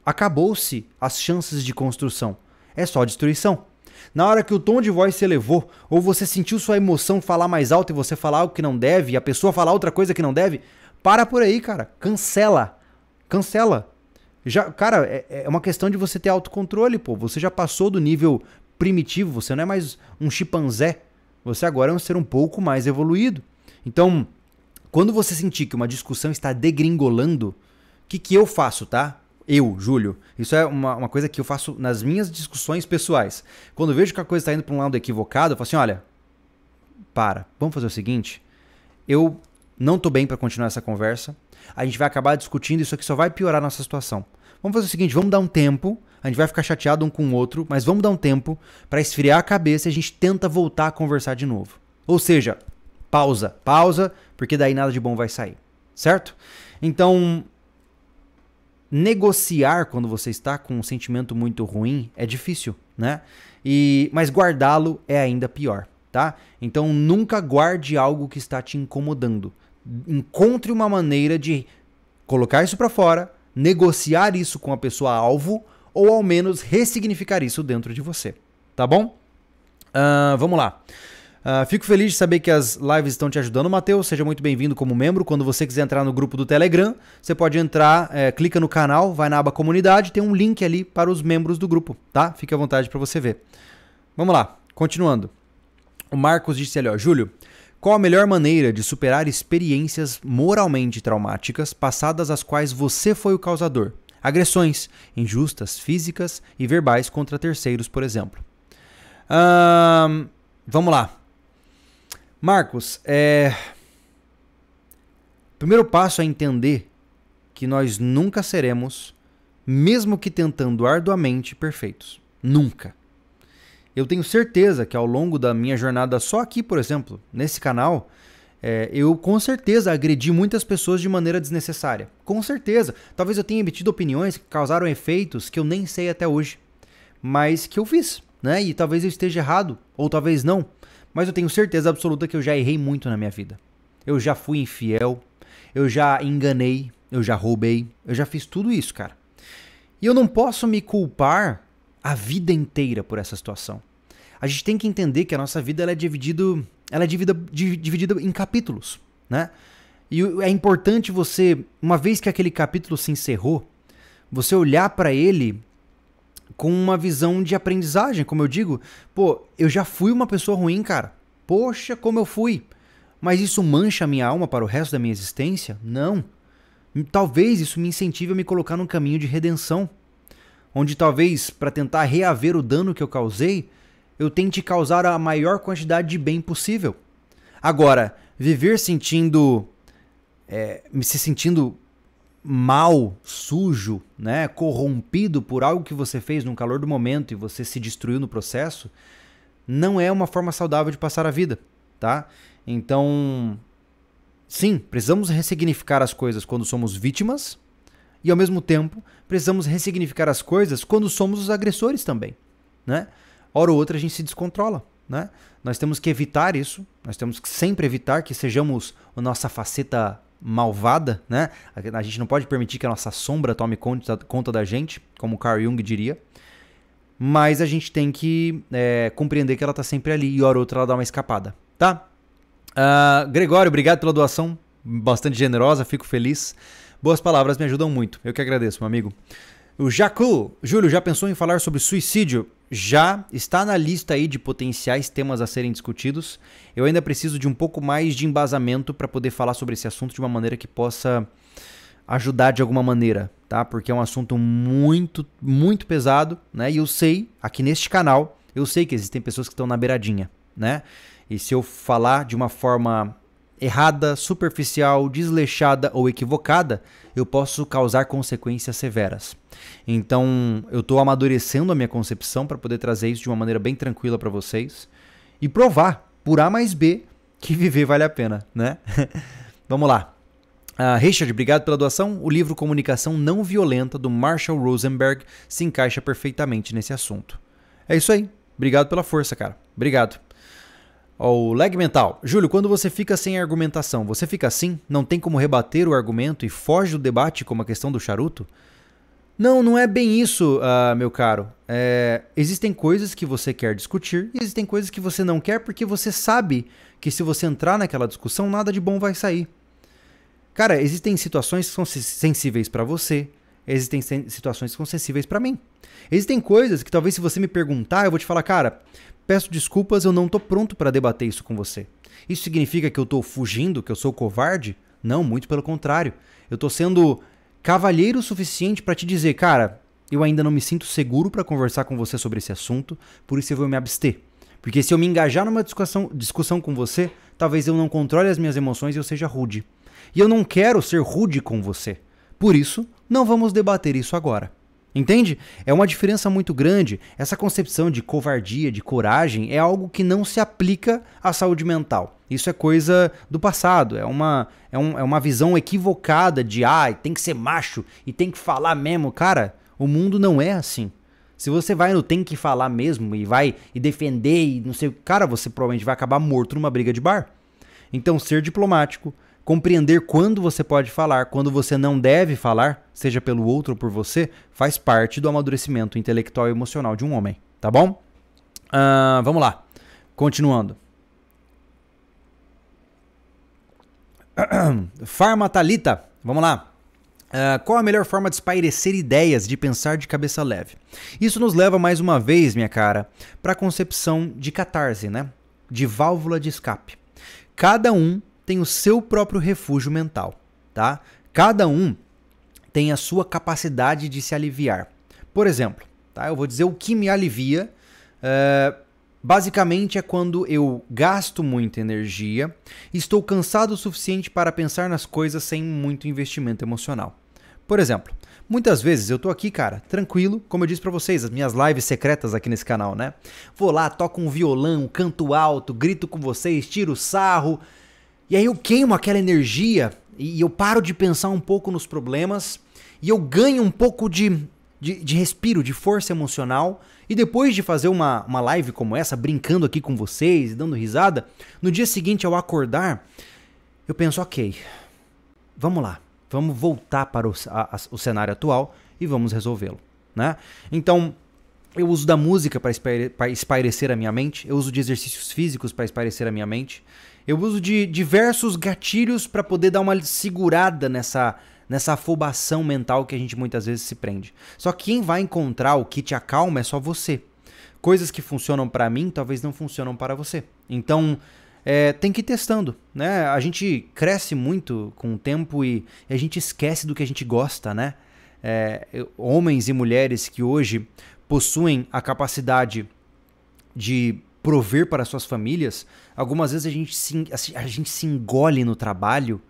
Speaker 1: Acabou-se as chances de construção. É só destruição. Na hora que o tom de voz se elevou, ou você sentiu sua emoção falar mais alto e você falar algo que não deve, e a pessoa falar outra coisa que não deve, para por aí, cara. Cancela. Cancela. Já, cara, é, é uma questão de você ter autocontrole, pô. Você já passou do nível primitivo, você não é mais um chimpanzé. Você agora é um ser um pouco mais evoluído. Então, quando você sentir que uma discussão está degringolando, o que, que eu faço, tá? Eu, Júlio. Isso é uma, uma coisa que eu faço nas minhas discussões pessoais. Quando eu vejo que a coisa está indo para um lado equivocado, eu falo assim: olha, para, vamos fazer o seguinte. Eu não estou bem para continuar essa conversa. A gente vai acabar discutindo isso aqui só vai piorar a nossa situação. Vamos fazer o seguinte, vamos dar um tempo. A gente vai ficar chateado um com o outro, mas vamos dar um tempo para esfriar a cabeça e a gente tenta voltar a conversar de novo. Ou seja, pausa, pausa, porque daí nada de bom vai sair, certo? Então, negociar quando você está com um sentimento muito ruim é difícil, né? E mas guardá-lo é ainda pior, tá? Então nunca guarde algo que está te incomodando. Encontre uma maneira de colocar isso para fora, negociar isso com a pessoa alvo ou ao menos ressignificar isso dentro de você, tá bom? Uh, vamos lá. Uh, fico feliz de saber que as lives estão te ajudando, Matheus. Seja muito bem-vindo como membro. Quando você quiser entrar no grupo do Telegram, você pode entrar, é, clica no canal, vai na aba comunidade, tem um link ali para os membros do grupo, tá? Fique à vontade para você ver. Vamos lá, continuando. O Marcos disse ali, ó, Júlio, qual a melhor maneira de superar experiências moralmente traumáticas passadas as quais você foi o causador? Agressões injustas, físicas e verbais contra terceiros, por exemplo. vamos lá. Marcos, é... o primeiro passo é entender que nós nunca seremos, mesmo que tentando arduamente, perfeitos. Nunca. Eu tenho certeza que ao longo da minha jornada, só aqui, por exemplo, nesse canal, é, eu com certeza agredi muitas pessoas de maneira desnecessária. Com certeza. Talvez eu tenha emitido opiniões que causaram efeitos que eu nem sei até hoje, mas que eu fiz, né? E talvez eu esteja errado, ou talvez não mas eu tenho certeza absoluta que eu já errei muito na minha vida. Eu já fui infiel, eu já enganei, eu já roubei, eu já fiz tudo isso, cara. E eu não posso me culpar a vida inteira por essa situação. A gente tem que entender que a nossa vida ela é, dividido, ela é dividida, dividida em capítulos, né? E é importante você, uma vez que aquele capítulo se encerrou, você olhar para ele com uma visão de aprendizagem, como eu digo. Pô, eu já fui uma pessoa ruim, cara. Poxa, como eu fui. Mas isso mancha a minha alma para o resto da minha existência? Não. Talvez isso me incentive a me colocar num caminho de redenção, onde talvez para tentar reaver o dano que eu causei, eu tente causar a maior quantidade de bem possível. Agora, viver sentindo. É, me se sentindo mal, sujo, né, corrompido por algo que você fez no calor do momento e você se destruiu no processo, não é uma forma saudável de passar a vida, tá? Então, sim, precisamos ressignificar as coisas quando somos vítimas e ao mesmo tempo precisamos ressignificar as coisas quando somos os agressores também, né? Hora ou outra a gente se descontrola, né? Nós temos que evitar isso, nós temos que sempre evitar que sejamos a nossa faceta malvada, né? A gente não pode permitir que a nossa sombra tome conta, conta da gente, como Carl Jung diria. Mas a gente tem que é, compreender que ela está sempre ali e hora ou outra ela dá uma escapada, tá? Uh, Gregório, obrigado pela doação, bastante generosa, fico feliz. Boas palavras me ajudam muito, eu que agradeço, meu amigo. O Jacu, Júlio, já pensou em falar sobre suicídio? já está na lista aí de potenciais temas a serem discutidos. Eu ainda preciso de um pouco mais de embasamento para poder falar sobre esse assunto de uma maneira que possa ajudar de alguma maneira, tá? Porque é um assunto muito, muito pesado, né? E eu sei, aqui neste canal, eu sei que existem pessoas que estão na beiradinha, né? E se eu falar de uma forma errada, superficial, desleixada ou equivocada, eu posso causar consequências severas. Então, eu estou amadurecendo a minha concepção para poder trazer isso de uma maneira bem tranquila para vocês e provar, por A mais B, que viver vale a pena, né? Vamos lá. Uh, Richard, obrigado pela doação. O livro Comunicação Não Violenta, do Marshall Rosenberg, se encaixa perfeitamente nesse assunto. É isso aí. Obrigado pela força, cara. Obrigado. Ó, o lag mental. Júlio, quando você fica sem argumentação, você fica assim? Não tem como rebater o argumento e foge do debate como a questão do charuto? Não, não é bem isso, uh, meu caro. É, existem coisas que você quer discutir e existem coisas que você não quer porque você sabe que se você entrar naquela discussão, nada de bom vai sair. Cara, existem situações que são sensíveis para você, existem situações que são sensíveis para mim. Existem coisas que talvez se você me perguntar, eu vou te falar, cara, Peço desculpas, eu não estou pronto para debater isso com você. Isso significa que eu estou fugindo, que eu sou covarde? Não, muito pelo contrário. Eu estou sendo cavalheiro o suficiente para te dizer, cara, eu ainda não me sinto seguro para conversar com você sobre esse assunto, por isso eu vou me abster. Porque se eu me engajar numa discussão, discussão com você, talvez eu não controle as minhas emoções e eu seja rude. E eu não quero ser rude com você. Por isso, não vamos debater isso agora. Entende? É uma diferença muito grande. Essa concepção de covardia, de coragem, é algo que não se aplica à saúde mental. Isso é coisa do passado, é uma, é, um, é uma visão equivocada de ah, tem que ser macho e tem que falar mesmo. Cara, o mundo não é assim. Se você vai no tem que falar mesmo e vai e defender e não sei, cara, você provavelmente vai acabar morto numa briga de bar. Então, ser diplomático, Compreender quando você pode falar, quando você não deve falar, seja pelo outro ou por você, faz parte do amadurecimento intelectual e emocional de um homem, tá bom? Uh, vamos lá, continuando. Farmatalita, vamos lá. Uh, qual a melhor forma de espairecer ideias, de pensar de cabeça leve? Isso nos leva mais uma vez, minha cara, para a concepção de catarse, né? De válvula de escape. Cada um tem o seu próprio refúgio mental, tá? Cada um tem a sua capacidade de se aliviar. Por exemplo, tá? eu vou dizer o que me alivia. Eh, basicamente é quando eu gasto muita energia, estou cansado o suficiente para pensar nas coisas sem muito investimento emocional. Por exemplo, muitas vezes eu tô aqui, cara, tranquilo, como eu disse para vocês, as minhas lives secretas aqui nesse canal, né? Vou lá, toco um violão, canto alto, grito com vocês, tiro sarro, e aí eu queimo aquela energia e eu paro de pensar um pouco nos problemas e eu ganho um pouco de, de, de, respiro, de força emocional. E depois de fazer uma, uma live como essa, brincando aqui com vocês, dando risada, no dia seguinte ao acordar, eu penso, ok, vamos lá, vamos voltar para o, a, a, o cenário atual e vamos resolvê-lo. Né? Então, eu uso da música para espairecer, espairecer a minha mente, eu uso de exercícios físicos para espairecer a minha mente, eu uso de diversos gatilhos para poder dar uma segurada nessa nessa afobação mental que a gente muitas vezes se prende. Só que quem vai encontrar o que te acalma é só você. Coisas que funcionam para mim talvez não funcionam para você. Então é, tem que ir testando, né? A gente cresce muito com o tempo e, a gente esquece do que a gente gosta, né? É, homens e mulheres que hoje possuem a capacidade de prover para suas famílias, algumas vezes a gente se, a gente se engole no trabalho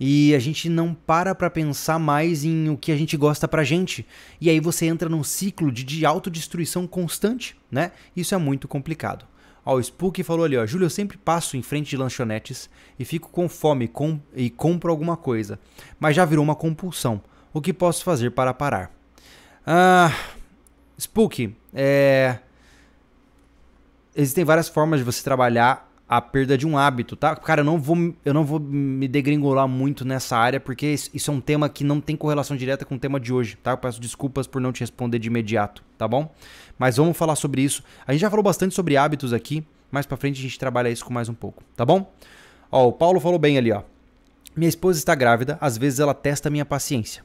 Speaker 1: e a gente não para para pensar mais em o que a gente gosta pra gente. E aí você entra num ciclo de, de autodestruição constante, né? Isso é muito complicado. Ó, o Spook falou ali, ó, Júlio, eu sempre passo em frente de lanchonetes e fico com fome com, e compro alguma coisa, mas já virou uma compulsão. O que posso fazer para parar? Ah, Spook, é... existem várias formas de você trabalhar a perda de um hábito, tá? Cara, eu não vou, eu não vou me degringolar muito nessa área, porque isso é um tema que não tem correlação direta com o tema de hoje, tá? Eu peço desculpas por não te responder de imediato, tá bom? Mas vamos falar sobre isso. A gente já falou bastante sobre hábitos aqui, mais pra frente a gente trabalha isso com mais um pouco, tá bom? Ó, o Paulo falou bem ali, ó. Minha esposa está grávida, às vezes ela testa minha paciência.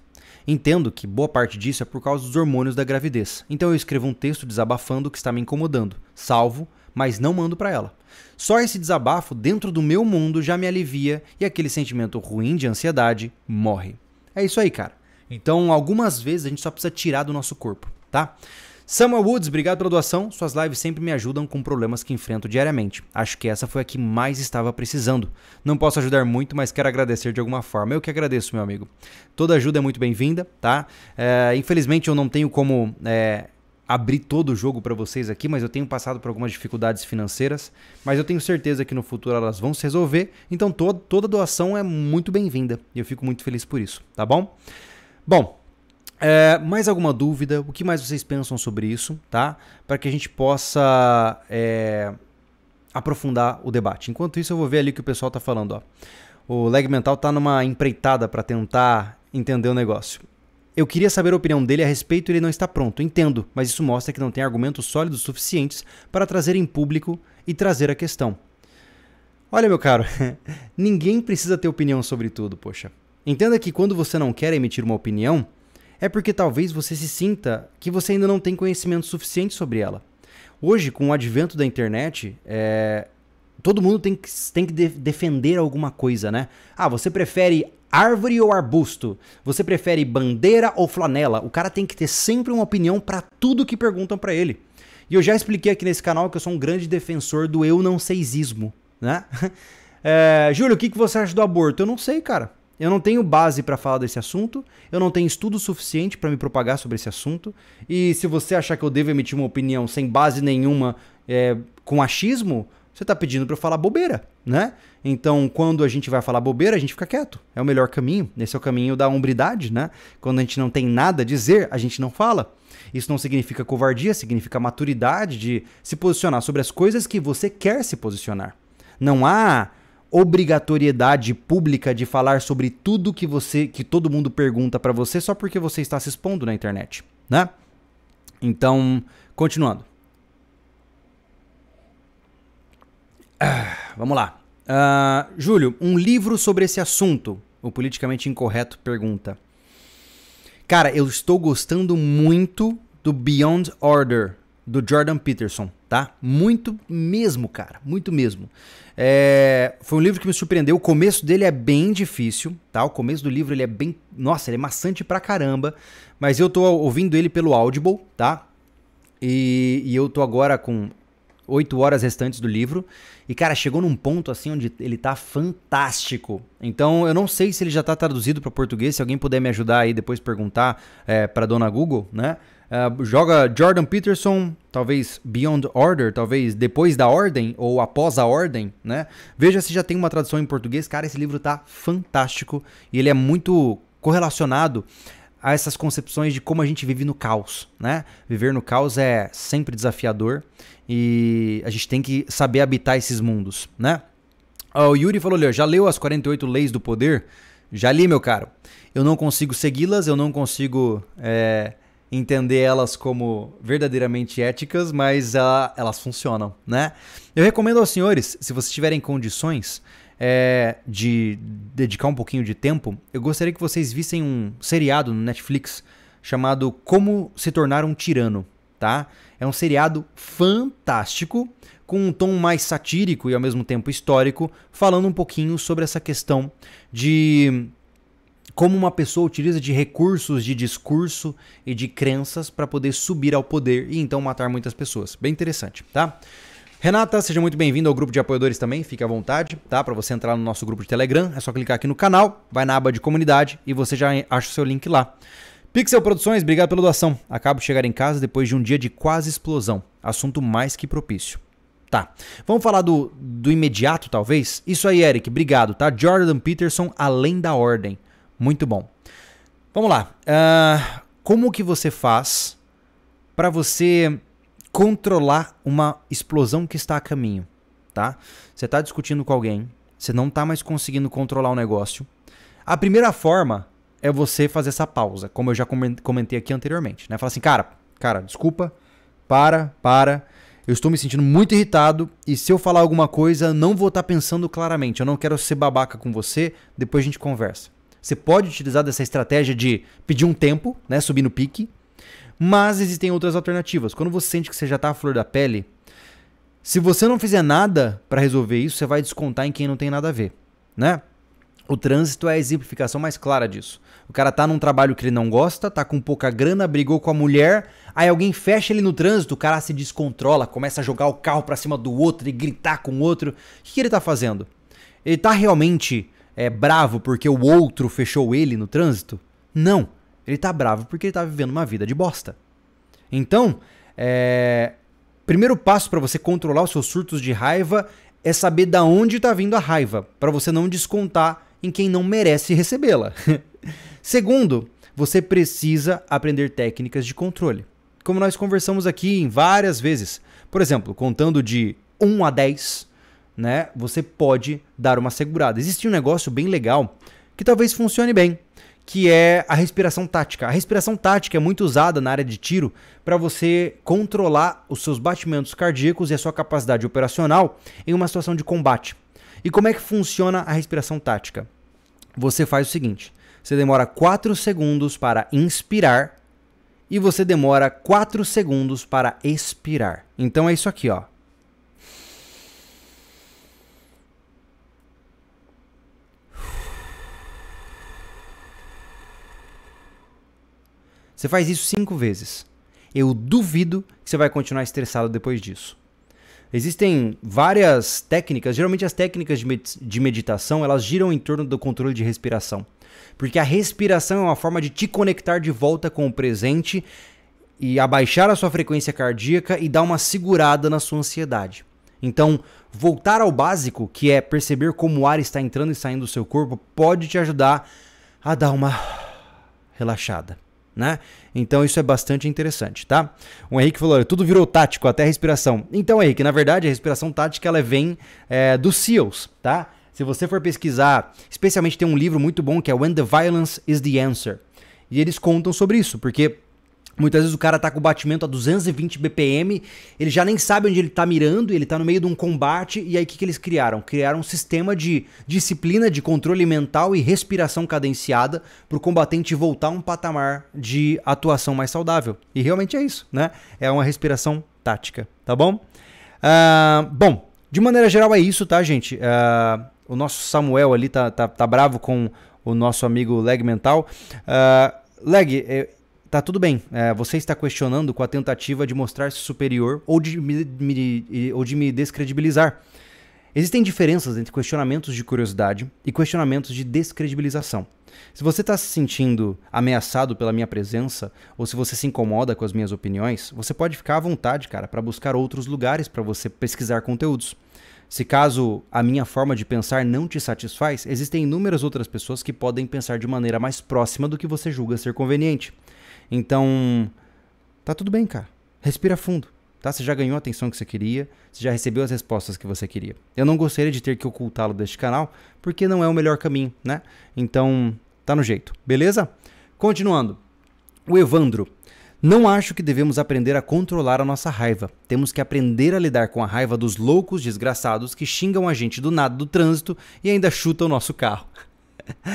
Speaker 1: Entendo que boa parte disso é por causa dos hormônios da gravidez, então eu escrevo um texto desabafando o que está me incomodando, salvo, mas não mando para ela. Só esse desabafo dentro do meu mundo já me alivia e aquele sentimento ruim de ansiedade morre. É isso aí, cara. Então, algumas vezes a gente só precisa tirar do nosso corpo, tá? Samuel Woods, obrigado pela doação. Suas lives sempre me ajudam com problemas que enfrento diariamente. Acho que essa foi a que mais estava precisando. Não posso ajudar muito, mas quero agradecer de alguma forma. Eu que agradeço, meu amigo. Toda ajuda é muito bem-vinda, tá? É, infelizmente eu não tenho como é, abrir todo o jogo para vocês aqui, mas eu tenho passado por algumas dificuldades financeiras, mas eu tenho certeza que no futuro elas vão se resolver, então to toda doação é muito bem-vinda e eu fico muito feliz por isso, tá bom? Bom, é, mais alguma dúvida? O que mais vocês pensam sobre isso, tá? Para que a gente possa é, aprofundar o debate. Enquanto isso, eu vou ver ali o que o pessoal tá falando. Ó. O leg mental tá numa empreitada para tentar entender o negócio. Eu queria saber a opinião dele a respeito e ele não está pronto. Entendo, mas isso mostra que não tem argumentos sólidos suficientes para trazer em público e trazer a questão. Olha, meu caro, ninguém precisa ter opinião sobre tudo, poxa. Entenda que quando você não quer emitir uma opinião, é porque talvez você se sinta que você ainda não tem conhecimento suficiente sobre ela. Hoje, com o advento da internet, é... todo mundo tem que, tem que de defender alguma coisa, né? Ah, você prefere árvore ou arbusto? Você prefere bandeira ou flanela? O cara tem que ter sempre uma opinião para tudo que perguntam para ele. E eu já expliquei aqui nesse canal que eu sou um grande defensor do eu não seisismo, né? É, Júlio, o que, que você acha do aborto? Eu não sei, cara. Eu não tenho base para falar desse assunto, eu não tenho estudo suficiente para me propagar sobre esse assunto. E se você achar que eu devo emitir uma opinião sem base nenhuma, é, com achismo, você está pedindo para eu falar bobeira, né? Então, quando a gente vai falar bobeira, a gente fica quieto. É o melhor caminho. Esse é o caminho da hombridade, né? Quando a gente não tem nada a dizer, a gente não fala. Isso não significa covardia, significa maturidade de se posicionar sobre as coisas que você quer se posicionar. Não há obrigatoriedade pública de falar sobre tudo que você, que todo mundo pergunta para você só porque você está se expondo na internet, né? Então, continuando. Ah, vamos lá. Uh, Júlio, um livro sobre esse assunto? O politicamente incorreto pergunta. Cara, eu estou gostando muito do Beyond Order do Jordan Peterson, tá? Muito mesmo, cara, muito mesmo. É, foi um livro que me surpreendeu. O começo dele é bem difícil, tá? O começo do livro ele é bem, nossa, ele é maçante pra caramba. Mas eu tô ouvindo ele pelo Audible, tá? E, e eu tô agora com oito horas restantes do livro. E, cara, chegou num ponto assim onde ele tá fantástico. Então, eu não sei se ele já tá traduzido para português. Se alguém puder me ajudar aí depois perguntar é, para dona Google, né? Uh, joga Jordan Peterson, talvez Beyond Order, talvez Depois da Ordem ou Após a Ordem, né? Veja se já tem uma tradução em português. Cara, esse livro tá fantástico e ele é muito correlacionado a essas concepções de como a gente vive no caos, né? Viver no caos é sempre desafiador e a gente tem que saber habitar esses mundos, né? Ah, o Yuri falou ali, já leu as 48 leis do poder? Já li, meu caro. Eu não consigo segui-las, eu não consigo é, entender elas como verdadeiramente éticas, mas uh, elas funcionam, né? Eu recomendo aos senhores, se vocês tiverem condições é, de dedicar um pouquinho de tempo, eu gostaria que vocês vissem um seriado no Netflix chamado Como se tornar um tirano, tá? É um seriado fantástico com um tom mais satírico e ao mesmo tempo histórico, falando um pouquinho sobre essa questão de como uma pessoa utiliza de recursos de discurso e de crenças para poder subir ao poder e então matar muitas pessoas. Bem interessante, tá? Renata, seja muito bem-vindo ao grupo de apoiadores também, fique à vontade, tá? Para você entrar no nosso grupo de Telegram, é só clicar aqui no canal, vai na aba de comunidade e você já acha o seu link lá. Pixel Produções, obrigado pela doação. Acabo de chegar em casa depois de um dia de quase explosão. Assunto mais que propício. Tá. Vamos falar do, do imediato, talvez? Isso aí, Eric, obrigado, tá? Jordan Peterson, além da ordem. Muito bom. Vamos lá. Uh, como que você faz para você controlar uma explosão que está a caminho, tá? Você está discutindo com alguém, você não está mais conseguindo controlar o negócio. A primeira forma é você fazer essa pausa, como eu já comentei aqui anteriormente, né? Falar assim, cara, cara, desculpa, para, para. Eu estou me sentindo muito irritado e se eu falar alguma coisa, não vou estar tá pensando claramente. Eu não quero ser babaca com você, depois a gente conversa. Você pode utilizar dessa estratégia de pedir um tempo, né, subir no pique, mas existem outras alternativas. Quando você sente que você já está à flor da pele, se você não fizer nada para resolver isso, você vai descontar em quem não tem nada a ver, né? O trânsito é a exemplificação mais clara disso. O cara tá num trabalho que ele não gosta, tá com pouca grana, brigou com a mulher, aí alguém fecha ele no trânsito, o cara se descontrola, começa a jogar o carro para cima do outro e gritar com o outro. O que, que ele tá fazendo? Ele tá realmente é, bravo porque o outro fechou ele no trânsito? Não. Ele tá bravo porque ele tá vivendo uma vida de bosta. Então, é... primeiro passo para você controlar os seus surtos de raiva é saber da onde tá vindo a raiva, para você não descontar em quem não merece recebê-la. Segundo, você precisa aprender técnicas de controle. Como nós conversamos aqui em várias vezes. Por exemplo, contando de 1 a 10, né, você pode dar uma segurada. Existe um negócio bem legal que talvez funcione bem, que é a respiração tática. A respiração tática é muito usada na área de tiro para você controlar os seus batimentos cardíacos e a sua capacidade operacional em uma situação de combate. E como é que funciona a respiração tática? Você faz o seguinte: você demora 4 segundos para inspirar e você demora 4 segundos para expirar. Então é isso aqui, ó. Você faz isso cinco vezes. Eu duvido que você vai continuar estressado depois disso. Existem várias técnicas, geralmente as técnicas de, meditação, elas giram em torno do controle de respiração. Porque a respiração é uma forma de te conectar de volta com o presente e abaixar a sua frequência cardíaca e dar uma segurada na sua ansiedade. Então, voltar ao básico, que é perceber como o ar está entrando e saindo do seu corpo, pode te ajudar a dar uma relaxada né? Então isso é bastante interessante, tá? O Henrique falou, tudo virou tático, até a respiração. Então, Henrique, na verdade, a respiração tática ela vem é, dos SEALs, tá? Se você for pesquisar, especialmente tem um livro muito bom que é When the Violence is the Answer. E eles contam sobre isso, porque Muitas vezes o cara tá com o batimento a 220 BPM, ele já nem sabe onde ele tá mirando, ele tá no meio de um combate, e aí o que, que eles criaram? Criaram um sistema de disciplina, de controle mental e respiração cadenciada pro combatente voltar a um patamar de atuação mais saudável. E realmente é isso, né? É uma respiração tática, tá bom? Uh, bom, de maneira geral é isso, tá, gente? Uh, o nosso Samuel ali tá, tá, tá, bravo com o nosso amigo Leg Mental. Uh, Leg, é, Tá tudo bem, é, você está questionando com a tentativa de mostrar-se superior ou de me, me, ou de me descredibilizar. Existem diferenças entre questionamentos de curiosidade e questionamentos de descredibilização. Se você está se sentindo ameaçado pela minha presença ou se você se incomoda com as minhas opiniões, você pode ficar à vontade, cara, para buscar outros lugares para você pesquisar conteúdos. Se caso a minha forma de pensar não te satisfaz, existem inúmeras outras pessoas que podem pensar de maneira mais próxima do que você julga ser conveniente. Então, tá tudo bem, cara. Respira fundo, tá? Você já ganhou a atenção que você queria, você já recebeu as respostas que você queria. Eu não gostaria de ter que ocultá-lo deste canal, porque não é o melhor caminho, né? Então, tá no jeito, beleza? Continuando. O Evandro. Não acho que devemos aprender a controlar a nossa raiva. Temos que aprender a lidar com a raiva dos loucos desgraçados que xingam a gente do nada do trânsito e ainda chutam o nosso carro.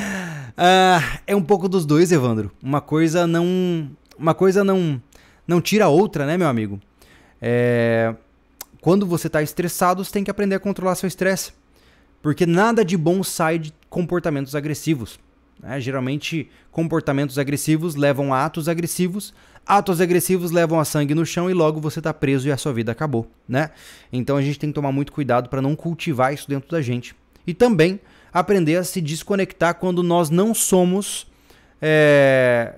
Speaker 1: Uh, é um pouco dos dois, Evandro. Uma coisa não. Uma coisa não. Não tira a outra, né, meu amigo? É, quando você está estressado, você tem que aprender a controlar seu estresse. Porque nada de bom sai de comportamentos agressivos. Né? Geralmente, comportamentos agressivos levam a atos agressivos, atos agressivos levam a sangue no chão e logo você está preso e a sua vida acabou. Né? Então a gente tem que tomar muito cuidado para não cultivar isso dentro da gente. E também aprender a se desconectar quando nós não somos é,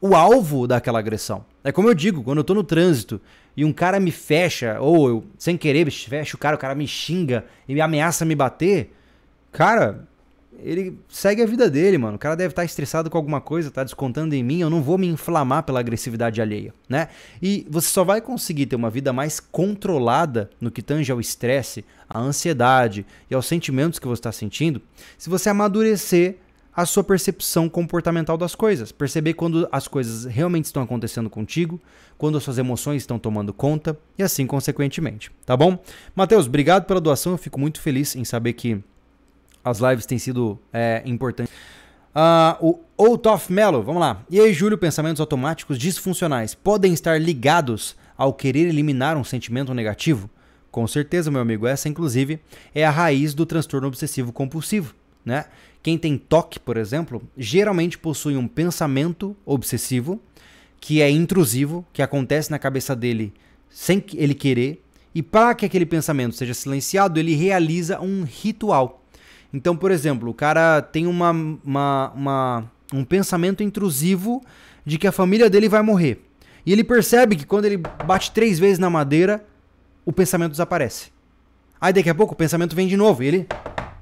Speaker 1: o alvo daquela agressão. É como eu digo, quando eu tô no trânsito e um cara me fecha, ou eu, sem querer, fecho o cara, o cara me xinga e me ameaça me bater, cara, ele segue a vida dele, mano. O cara deve estar tá estressado com alguma coisa, tá descontando em mim, eu não vou me inflamar pela agressividade alheia, né? E você só vai conseguir ter uma vida mais controlada no que tange ao estresse, à ansiedade e aos sentimentos que você está sentindo, se você amadurecer a sua percepção comportamental das coisas. Perceber quando as coisas realmente estão acontecendo contigo, quando as suas emoções estão tomando conta e assim consequentemente, tá bom? Matheus, obrigado pela doação, eu fico muito feliz em saber que as lives têm sido é, importantes. Uh, o Otof Mello, vamos lá. E aí, Júlio, pensamentos automáticos disfuncionais podem estar ligados ao querer eliminar um sentimento negativo? Com certeza, meu amigo, essa inclusive é a raiz do transtorno obsessivo compulsivo, né? Quem tem TOC, por exemplo, geralmente possui um pensamento obsessivo que é intrusivo, que acontece na cabeça dele sem ele querer, e para que aquele pensamento seja silenciado, ele realiza um ritual. Então, por exemplo, o cara tem uma, uma, uma, um pensamento intrusivo de que a família dele vai morrer. E ele percebe que quando ele bate três vezes na madeira, o pensamento desaparece. Aí daqui a pouco o pensamento vem de novo e ele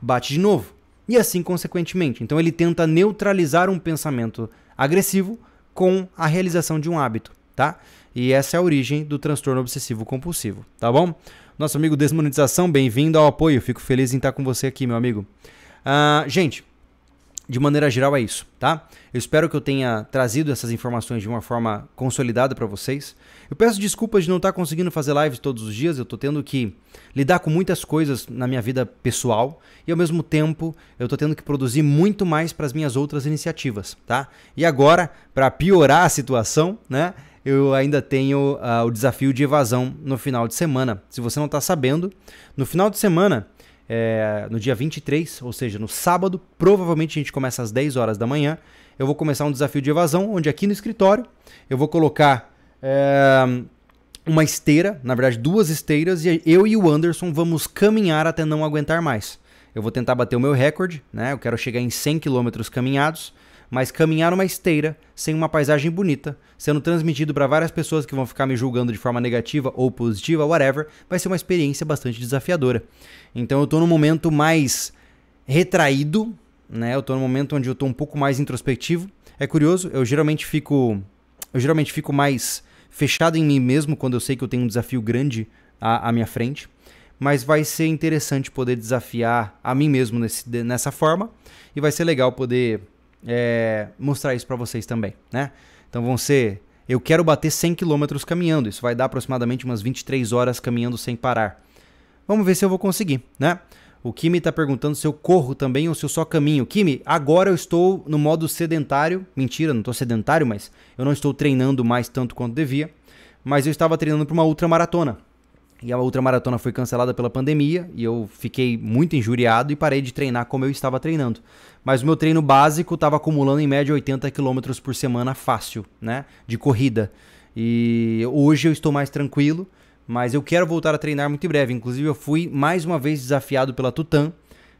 Speaker 1: bate de novo. E assim consequentemente. Então ele tenta neutralizar um pensamento agressivo com a realização de um hábito, tá? E essa é a origem do transtorno obsessivo compulsivo, tá bom? Nosso amigo Desmonetização, bem-vindo ao apoio. Fico feliz em estar com você aqui, meu amigo. Uh, gente, de maneira geral é isso, tá? Eu espero que eu tenha trazido essas informações de uma forma consolidada para vocês. Eu peço desculpas de não estar conseguindo fazer lives todos os dias, eu estou tendo que lidar com muitas coisas na minha vida pessoal e ao mesmo tempo eu estou tendo que produzir muito mais para as minhas outras iniciativas, tá? E agora, para piorar a situação, né? eu ainda tenho uh, o desafio de evasão no final de semana. Se você não está sabendo, no final de semana, é, no dia 23, ou seja, no sábado, provavelmente a gente começa às 10 horas da manhã, eu vou começar um desafio de evasão, onde aqui no escritório eu vou colocar. É, uma esteira, na verdade duas esteiras, e eu e o Anderson vamos caminhar até não aguentar mais. Eu vou tentar bater o meu recorde, né? Eu quero chegar em 100 km caminhados mas caminhar uma esteira sem uma paisagem bonita, sendo transmitido para várias pessoas que vão ficar me julgando de forma negativa ou positiva, whatever, vai ser uma experiência bastante desafiadora. Então eu tô num momento mais retraído, né? Eu tô num momento onde eu tô um pouco mais introspectivo. É curioso, eu geralmente fico eu geralmente fico mais fechado em mim mesmo quando eu sei que eu tenho um desafio grande à, à minha frente mas vai ser interessante poder desafiar a mim mesmo nesse, nessa forma e vai ser legal poder é, mostrar isso para vocês também, né? Então vão ser, eu quero bater 100 km caminhando, isso vai dar aproximadamente umas 23 horas caminhando sem parar. Vamos ver se eu vou conseguir, né? O Kimi está perguntando se eu corro também ou se eu só caminho. Kimi, agora eu estou no modo sedentário. Mentira, não estou sedentário, mas eu não estou treinando mais tanto quanto devia. Mas eu estava treinando para uma ultramaratona. E a outra maratona foi cancelada pela pandemia e eu fiquei muito injuriado e parei de treinar como eu estava treinando. Mas o meu treino básico estava acumulando em média 80 km por semana fácil, né? De corrida. E hoje eu estou mais tranquilo, mas eu quero voltar a treinar muito em breve. Inclusive, eu fui mais uma vez desafiado pela Tutan.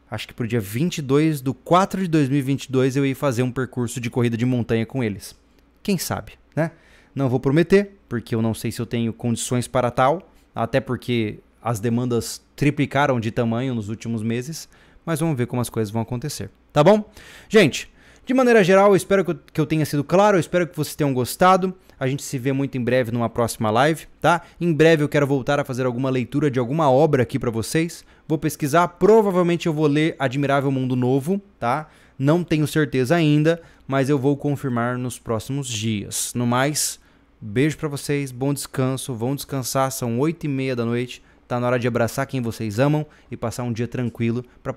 Speaker 1: Acho que pro dia 22 do 4 de 2022 eu ia fazer um percurso de corrida de montanha com eles. Quem sabe, né? Não vou prometer, porque eu não sei se eu tenho condições para tal até porque as demandas triplicaram de tamanho nos últimos meses, mas vamos ver como as coisas vão acontecer, tá bom? Gente, de maneira geral, eu espero que eu, tenha sido claro, eu espero que vocês tenham gostado. A gente se vê muito em breve numa próxima live, tá? Em breve eu quero voltar a fazer alguma leitura de alguma obra aqui para vocês. Vou pesquisar, provavelmente eu vou ler Admirável Mundo Novo, tá? Não tenho certeza ainda, mas eu vou confirmar nos próximos dias. No mais, Beijo para vocês, bom descanso, vão descansar, são oito e meia da noite. Tá na hora de abraçar quem vocês amam e passar um dia tranquilo para